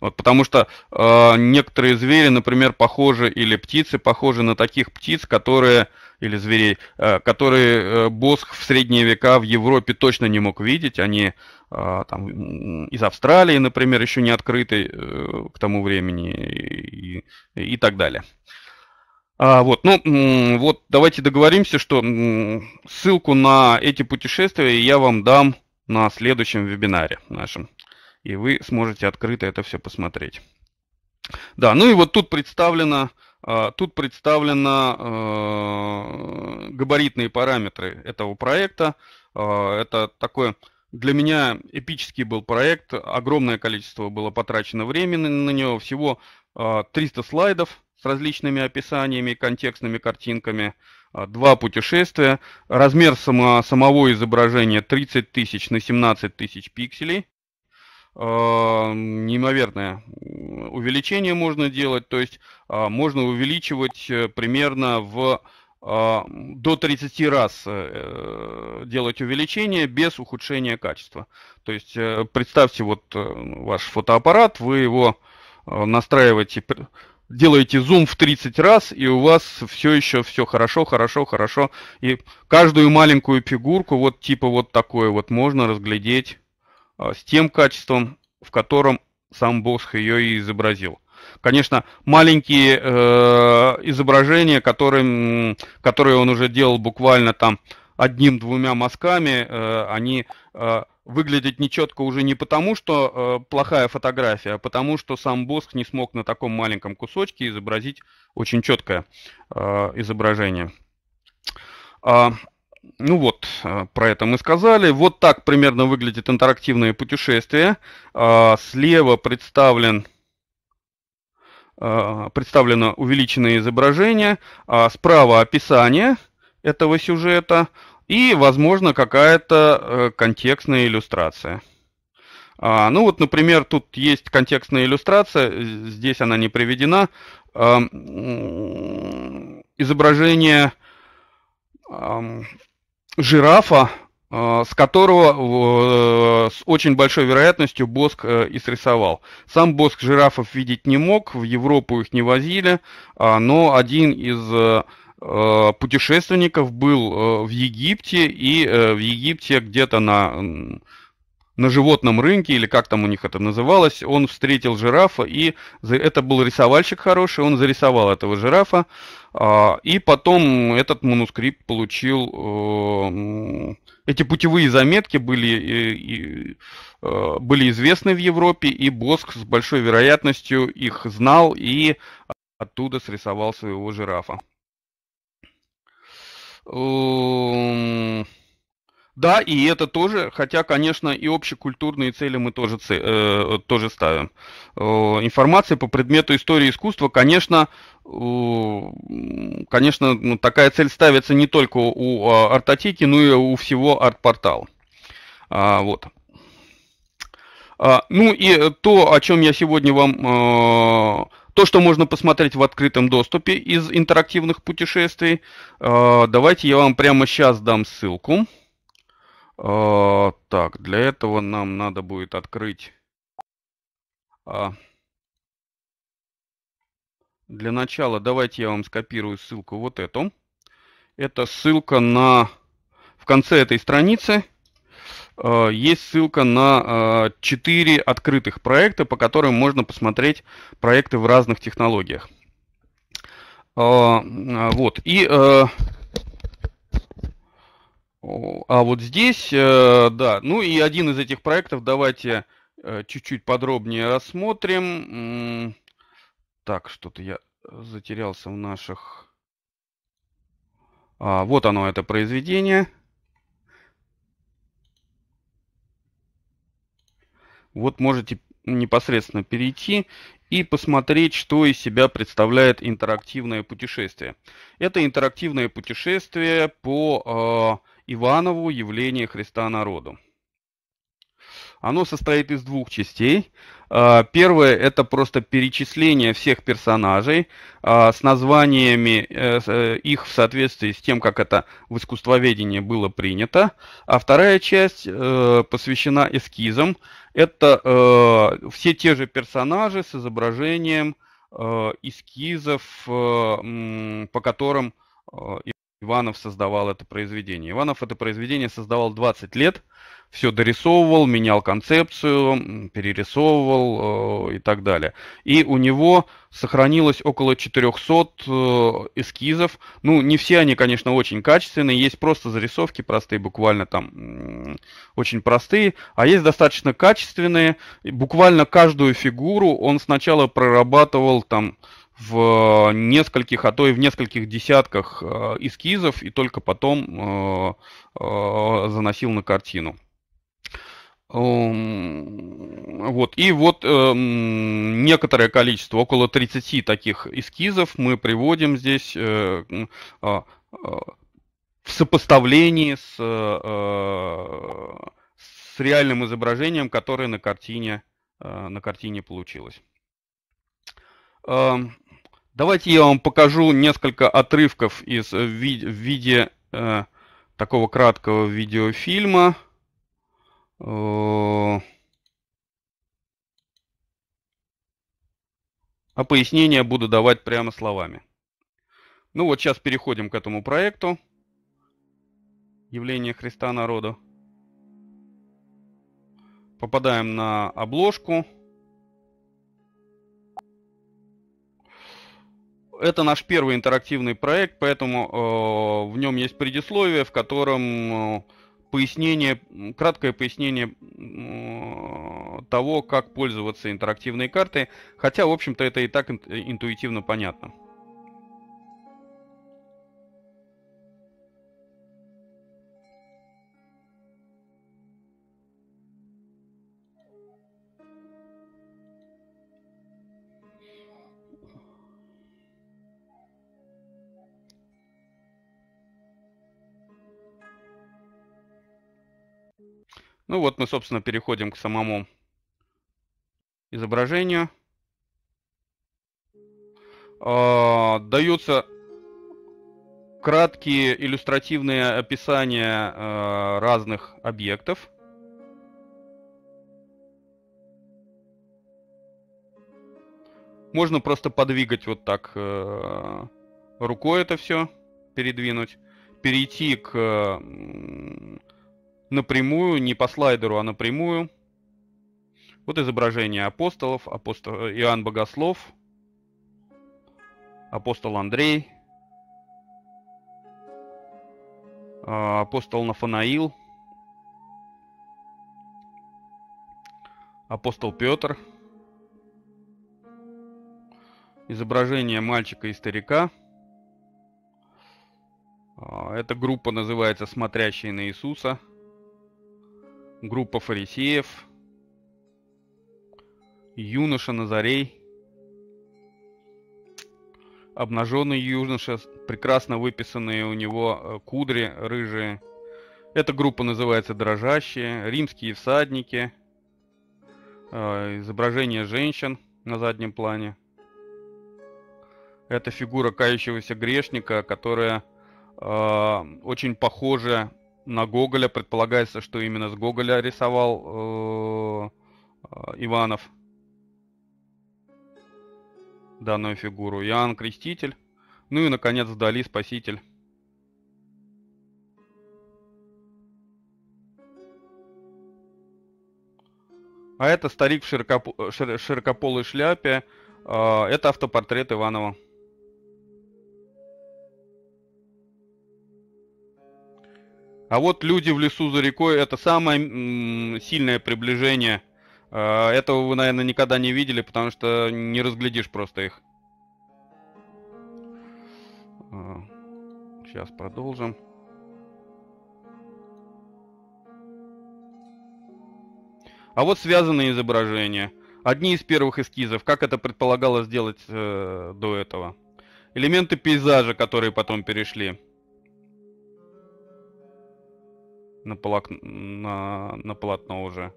Вот, потому что э, некоторые звери, например, похожи, или птицы похожи на таких птиц, которые, или зверей, э, которые э, Босх в средние века в Европе точно не мог видеть. Они э, там, из Австралии, например, еще не открыты э, к тому времени и, и, и так далее. А, вот, ну, вот давайте договоримся, что ссылку на эти путешествия я вам дам на следующем вебинаре нашем и вы сможете открыто это все посмотреть. Да, ну и вот тут представлено, а, тут представлено э, габаритные параметры этого проекта. А, это такой для меня эпический был проект, огромное количество было потрачено времени на него, всего 300 а, слайдов с различными описаниями, контекстными картинками, два путешествия, размер само, самого изображения 30 тысяч на 17 тысяч пикселей, Э, неимоверное увеличение можно делать, то есть а, можно увеличивать э, примерно в а, до 30 раз э, делать увеличение без ухудшения качества. То есть представьте вот ваш фотоаппарат, вы его настраиваете, делаете зум в 30 раз, и у вас все еще все хорошо, хорошо, хорошо. И каждую маленькую фигурку, вот типа вот такой вот, можно разглядеть а, с тем качеством, в котором сам Босх ее и изобразил. Конечно, маленькие э, изображения, которые, которые он уже делал буквально там одним-двумя мазками, э, они э, выглядят нечетко уже не потому, что э, плохая фотография, а потому, что сам Босх не смог на таком маленьком кусочке изобразить очень четкое э, изображение. А, ну вот, э, про это мы сказали. Вот так примерно выглядит интерактивное путешествие. А, слева представлен э, представлено увеличенное изображение, а справа описание этого сюжета и, возможно, какая-то э, контекстная иллюстрация. А, ну вот, например, тут есть контекстная иллюстрация, здесь она не приведена. Изображение жирафа, э, с которого э, с очень большой вероятностью Боск э, и срисовал. Сам Боск жирафов видеть не мог, в Европу их не возили, а, но один из путешественников был в Египте, и в Египте где-то на на животном рынке, или как там у них это называлось, он встретил жирафа, и это был рисовальщик хороший, он зарисовал этого жирафа, а, и потом этот манускрипт получил... Э, эти путевые заметки были, э, э, были известны в Европе, и Боск с большой вероятностью их знал и оттуда срисовал своего жирафа. Эм, да, и это тоже, хотя, конечно, и общекультурные цели мы тоже, э, тоже ставим. Э, информация по предмету истории искусства, конечно, э, конечно, ну, такая цель ставится не только у э, артотеки, но и у всего арт-портала. А, вот. А, ну и то, о чем я сегодня вам... Э, то, что можно посмотреть в открытом доступе из интерактивных путешествий. Э, давайте я вам прямо сейчас дам ссылку. А, так, для этого нам надо будет открыть... А, для начала давайте я вам скопирую ссылку вот эту. Это ссылка на... В конце этой страницы э, есть ссылка на э, а, 4 открытых проекта, по которым можно посмотреть проекты в разных технологиях. Э, вот. И а вот здесь, э, да, ну и один из этих проектов давайте э, чуть-чуть подробнее рассмотрим. Так, что-то я э, затерялся в наших... А, вот оно, это произведение. Вот можете непосредственно перейти и посмотреть, что из себя представляет интерактивное путешествие. Это интерактивное путешествие по Иванову «Явление Христа народу». Оно состоит из двух частей. А, первое – это просто перечисление всех персонажей а, с названиями э, э, их в соответствии с тем, как это в искусствоведении было принято. А вторая часть э, посвящена эскизам. Это все те же персонажи с изображением эскизов, по которым Иванов создавал это произведение. Иванов это произведение создавал 20 лет, все дорисовывал, менял концепцию, перерисовывал э, и так далее. И у него сохранилось около 400 э, эскизов. Ну, не все они, конечно, очень качественные. Есть просто зарисовки простые, буквально там э, очень простые. А есть достаточно качественные. И буквально каждую фигуру он сначала прорабатывал там в нескольких, а то и в нескольких десятках э, эскизов и только потом э, э, заносил на картину. Эм, вот. И вот эм, некоторое количество, около 30 таких эскизов мы приводим здесь в сопоставлении с, с реальным изображением, которое на картине, на картине получилось. Эм, Давайте я вам покажу несколько отрывков из, э, в, виде, в виде э, такого краткого видеофильма. Э, а пояснения буду давать прямо словами. Ну вот сейчас переходим к этому проекту. Явление Христа народу. Попадаем на обложку. это наш первый интерактивный проект, поэтому э, в нем есть предисловие, в котором э, пояснение, краткое пояснение э, того, как пользоваться интерактивной картой. Хотя, в общем-то, это и так интуитивно понятно. Ну вот мы, собственно, переходим к самому изображению. А, даются краткие иллюстративные описания а, разных объектов. Можно просто подвигать вот так э, рукой это все, передвинуть, перейти к напрямую, не по слайдеру, а напрямую. Вот изображение апостолов, апостол Иоанн Богослов, апостол Андрей, а, апостол Нафанаил, апостол Петр, изображение мальчика и старика. А, эта группа называется «Смотрящие на Иисуса» группа фарисеев, юноша Назарей, обнаженный юноша, прекрасно выписанные у него э, кудри рыжие. Эта группа называется «Дрожащие», «Римские всадники», э, изображение женщин на заднем плане. Это фигура кающегося грешника, которая э, очень похожа на Гоголя предполагается, что именно с Гоголя рисовал э, э, Иванов данную фигуру. Иоанн Креститель. Ну и, наконец, вдали Спаситель. А это старик в широкоп... широкополой шляпе. Э, это автопортрет Иванова. А вот люди в лесу за рекой это самое сильное приближение. А, этого вы, наверное, никогда не видели, потому что не разглядишь просто их. сейчас а, продолжим. А вот связанные изображения. Одни из первых эскизов, как это предполагалось сделать э, до этого. Элементы пейзажа, которые потом перешли. на, полок... на... на полотно уже.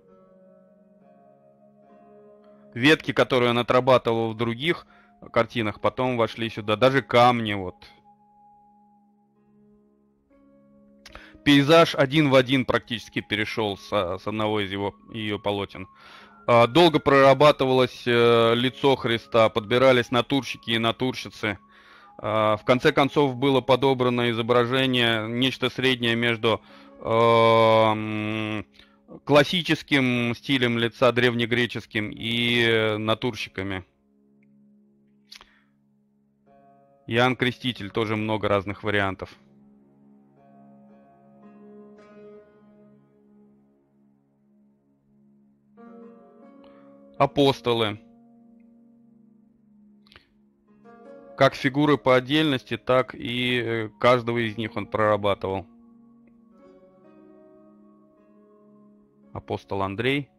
Ветки, которые он отрабатывал в других картинах, потом вошли сюда. Даже камни вот. Пейзаж один в один практически перешел со, с одного из его ее полотен. А, долго прорабатывалось э, лицо Христа, подбирались натурщики и натурщицы. А, в конце концов было подобрано изображение, нечто среднее между Эм, классическим стилем лица древнегреческим и натурщиками. Иоанн Креститель тоже много разных вариантов. Апостолы. Как фигуры по отдельности, так и э, каждого из них он прорабатывал. апостол Андрей.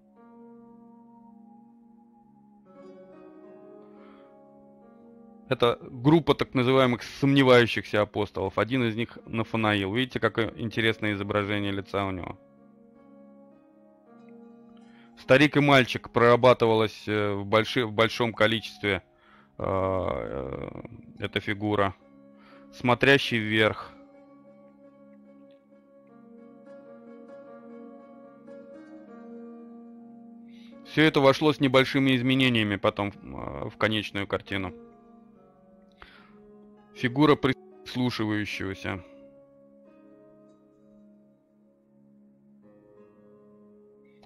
Это группа так называемых сомневающихся апостолов. Один из них Нафанаил. Видите, какое интересное изображение лица у него. Старик и мальчик прорабатывалась э, в, больши, в большом количестве э, э, эта фигура. Смотрящий вверх – Все это вошло с небольшими изменениями потом а, в конечную картину. Фигура прислушивающегося.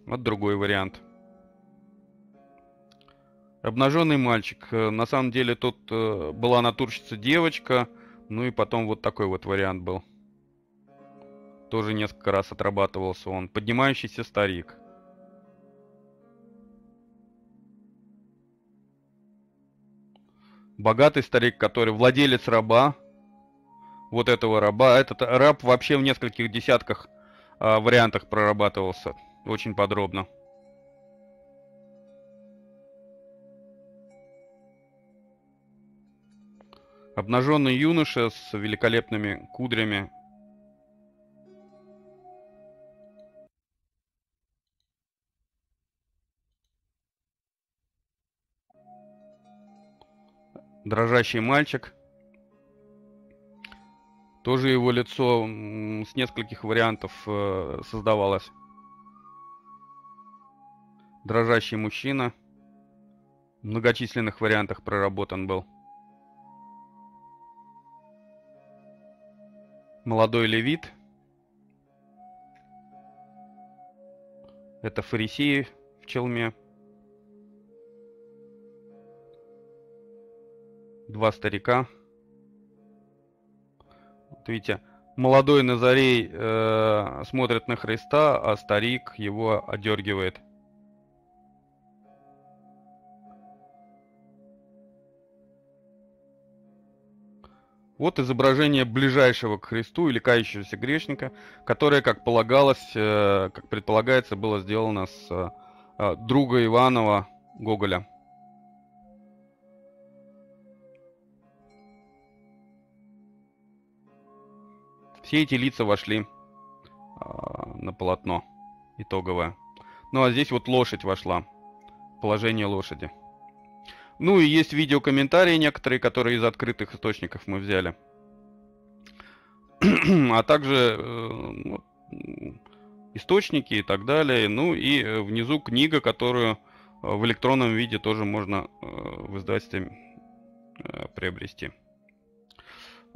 Вот другой вариант. Обнаженный мальчик. Э, на самом деле тут э, была натурщица девочка. Ну и потом вот такой вот вариант был. Тоже несколько раз отрабатывался он. Поднимающийся старик. богатый старик, который владелец раба, вот этого раба. Этот раб вообще в нескольких десятках а, вариантах прорабатывался очень подробно. Обнаженный юноша с великолепными кудрями дрожащий мальчик. Тоже его лицо с нескольких вариантов э, создавалось. Дрожащий мужчина. В многочисленных вариантах проработан был. Молодой левит. Это фарисеи в челме. два старика. Вот видите, молодой Назарей э, смотрит на Христа, а старик его одергивает. Вот изображение ближайшего к Христу или кающегося грешника, которое, как полагалось, э, как предполагается, было сделано с э, друга Иванова Гоголя. Все эти лица вошли э, на полотно итоговое. Ну а здесь вот лошадь вошла. Положение лошади. Ну и есть видеокомментарии некоторые, которые из открытых источников мы взяли. <clears throat> а также э, ну, источники и так далее. Ну и э, внизу книга, которую э, в электронном виде тоже можно э, в издательстве приобрести.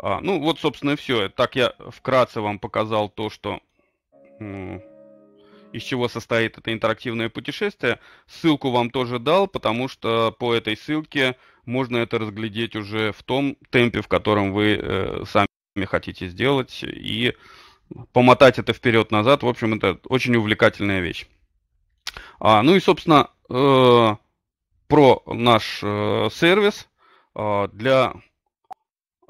А, ну, вот, собственно, и все. Так я вкратце вам показал то, что из чего состоит это интерактивное путешествие. Ссылку вам тоже дал, потому что по этой ссылке можно это разглядеть уже в том темпе, в котором вы э, сами хотите сделать, и помотать это вперед-назад. В общем, это очень увлекательная вещь. А, ну и, собственно, э, про наш э, сервис э, для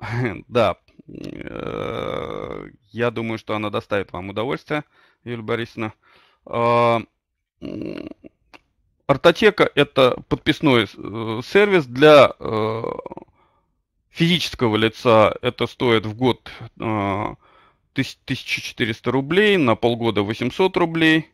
<laughs> да, э, я думаю, что она доставит вам удовольствие, Юлия Борисовна. А, Артотека – это подписной э, сервис для э, физического лица. Это стоит в год 1400 а, рублей, на полгода 800 рублей.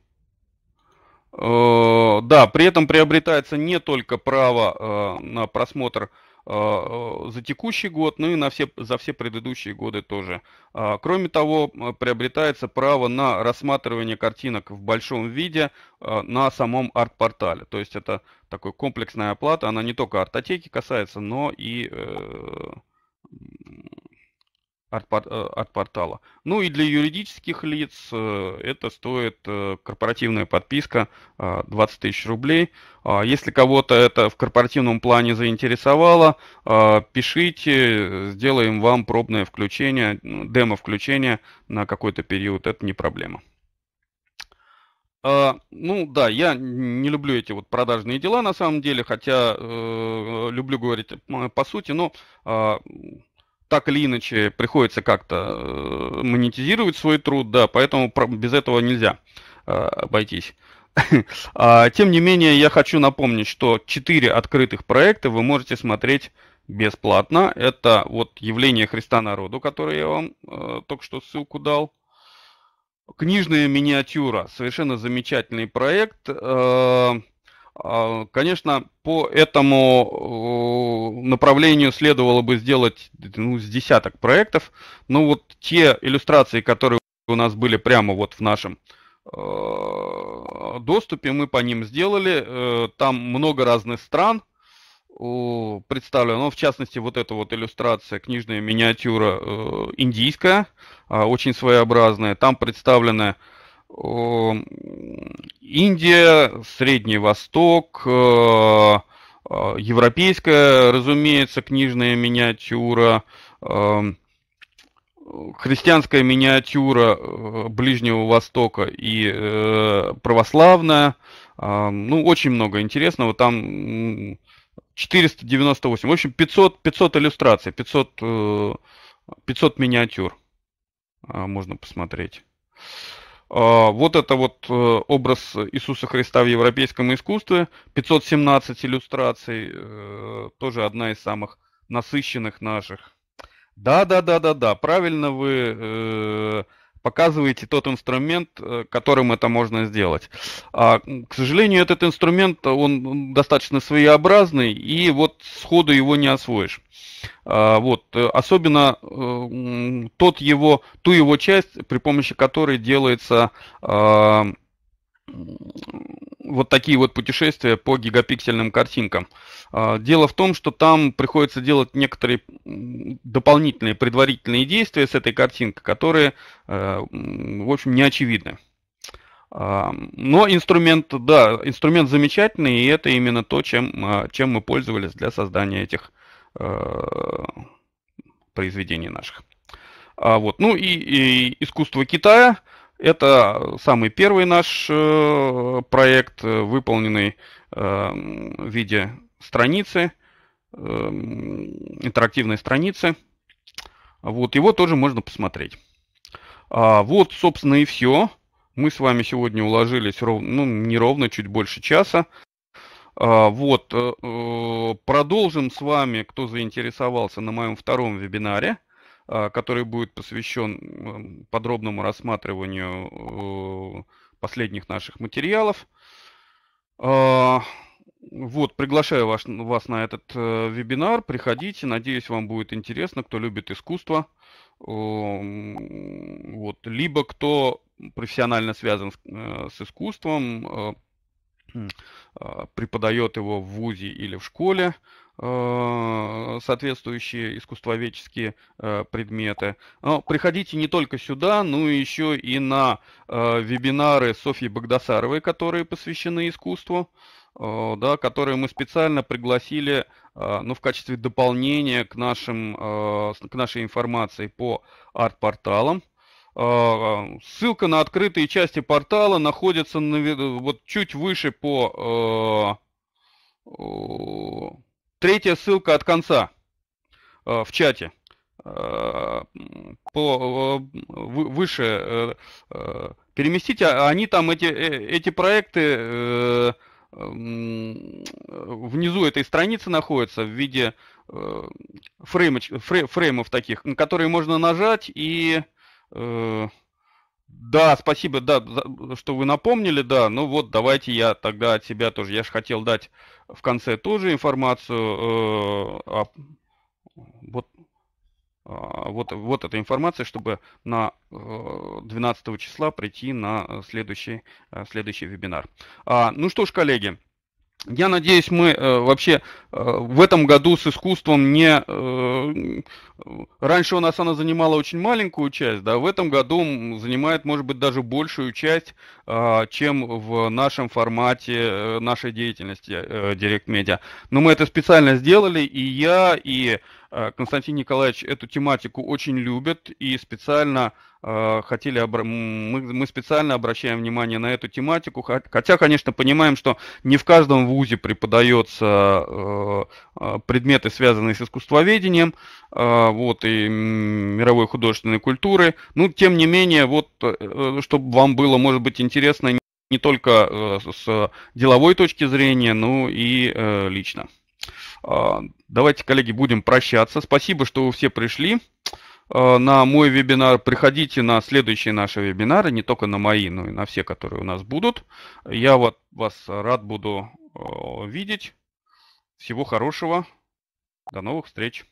Да, при этом приобретается не только право на просмотр Э, э, за текущий год, ну и на все, за все предыдущие годы тоже. А, кроме того, э, приобретается право на рассматривание картинок в большом виде на самом арт-портале. То есть это такой комплексная оплата, она не только артотеки касается, но и от, э, от портала. Ну и для юридических лиц э, это стоит э, корпоративная подписка 20 тысяч рублей. А если кого-то это в корпоративном плане заинтересовало, пишите, сделаем вам пробное включение, ну, демо-включение на какой-то период, это не проблема. Uh, ну да, я не люблю эти вот продажные дела на самом деле, хотя э, люблю говорить по сути, но э, так или иначе приходится как-то э, монетизировать свой труд, да, поэтому без этого нельзя э, обойтись. <laughs> А, тем не менее, я хочу напомнить, что 4 открытых проекта вы можете смотреть бесплатно. Это вот «Явление Христа народу», которое я вам э, только что ссылку дал. Книжная миниатюра. Совершенно замечательный проект. Э, а, конечно, по этому э, направлению следовало бы сделать ну, с десяток проектов. Но вот те иллюстрации, которые у нас были прямо вот в нашем э, доступе, мы по ним сделали. Э, там много разных стран представлено. Ну, в частности, вот эта вот иллюстрация, книжная миниатюра индийская, а, очень своеобразная. Там представлены Эм, Индия, Средний Восток, э, э, европейская, разумеется, книжная миниатюра, эм, христианская миниатюра э, Ближнего Востока и православная. Эм, ну, очень много интересного. Там 498, в общем, 500, 500 иллюстраций, 500, 500 миниатюр можно посмотреть. А, вот это вот э, образ Иисуса Христа в европейском искусстве, 517 иллюстраций, э, тоже одна из самых насыщенных наших. Да, да, да, да, да, правильно вы э, показываете тот инструмент, э, которым это можно сделать. А, к сожалению, этот инструмент, он достаточно своеобразный, и вот сходу его не освоишь. А, вот, э, особенно э, тот его, ту его часть, при помощи которой делается а, вот такие вот путешествия по гигапиксельным картинкам. А, дело в том, что там приходится делать некоторые дополнительные предварительные действия с этой картинкой, которые, э, в общем, не очевидны. А, но инструмент, да, инструмент замечательный, и это именно то, чем, а, чем мы пользовались для создания этих э, произведений наших. Вот. Ну и, и искусство Китая. Это самый первый наш э, проект, э, выполненный эм, в виде страницы, эм, интерактивной страницы. Вот, его тоже можно посмотреть. А, вот, собственно, и все. Мы с вами сегодня уложились ров... ну, неровно, чуть больше часа. А, вот, э, продолжим с вами, кто заинтересовался на моем втором вебинаре. А, который будет посвящен подробному рассматриванию э, последних наших материалов. А, вот, приглашаю вас, вас на этот э, вебинар. Приходите, надеюсь, вам будет интересно, кто любит искусство. Э, вот, либо кто профессионально связан с, э, с искусством, э, а, преподает его в ВУЗе или в школе, Э, соответствующие искусствоведческие э, предметы. Но приходите не только сюда, но еще и на э, вебинары Софьи Богдасаровой, которые посвящены искусству, да, которые мы специально пригласили ну, в качестве дополнения к, нашим, к нашей информации по арт-порталам. Ссылка на открытые части портала находится на, вот чуть выше по Третья ссылка от конца э, в чате э, по, э, выше переместите, а они там эти, эти проекты внизу этой страницы находятся в виде фреймов, фреймов таких, которые можно нажать и да, спасибо, да, что вы напомнили, да. Ну вот, давайте я тогда от себя тоже. Я же хотел дать в конце тоже информацию. Э, а, вот, а, вот, вот эта информация, чтобы на э, 12 числа прийти на следующий, э, следующий вебинар. А, ну что ж, коллеги, я надеюсь, мы э, вообще э, в этом году с искусством не... Э, раньше у нас она занимала очень маленькую часть, да, в этом году занимает, может быть, даже большую часть, э, чем в нашем формате э, нашей деятельности э, Direct Media. Но мы это специально сделали, и я, и Э, Константин Николаевич эту тематику очень любит и специально э, хотели обра... мы, мы специально обращаем внимание на эту тематику, хотя, конечно, понимаем, что не в каждом вузе преподается э, предметы, связанные с искусствоведением, вот и мировой художественной культуры. Ну, тем не менее, вот, чтобы вам было, может быть, интересно не только с деловой точки зрения, но и лично. А, давайте, коллеги, будем прощаться. Спасибо, что вы все пришли а, на мой вебинар. Приходите на следующие наши вебинары, не только на мои, но и на все, которые у нас будут. Я вот вас рад буду а, видеть. Всего хорошего. До новых встреч.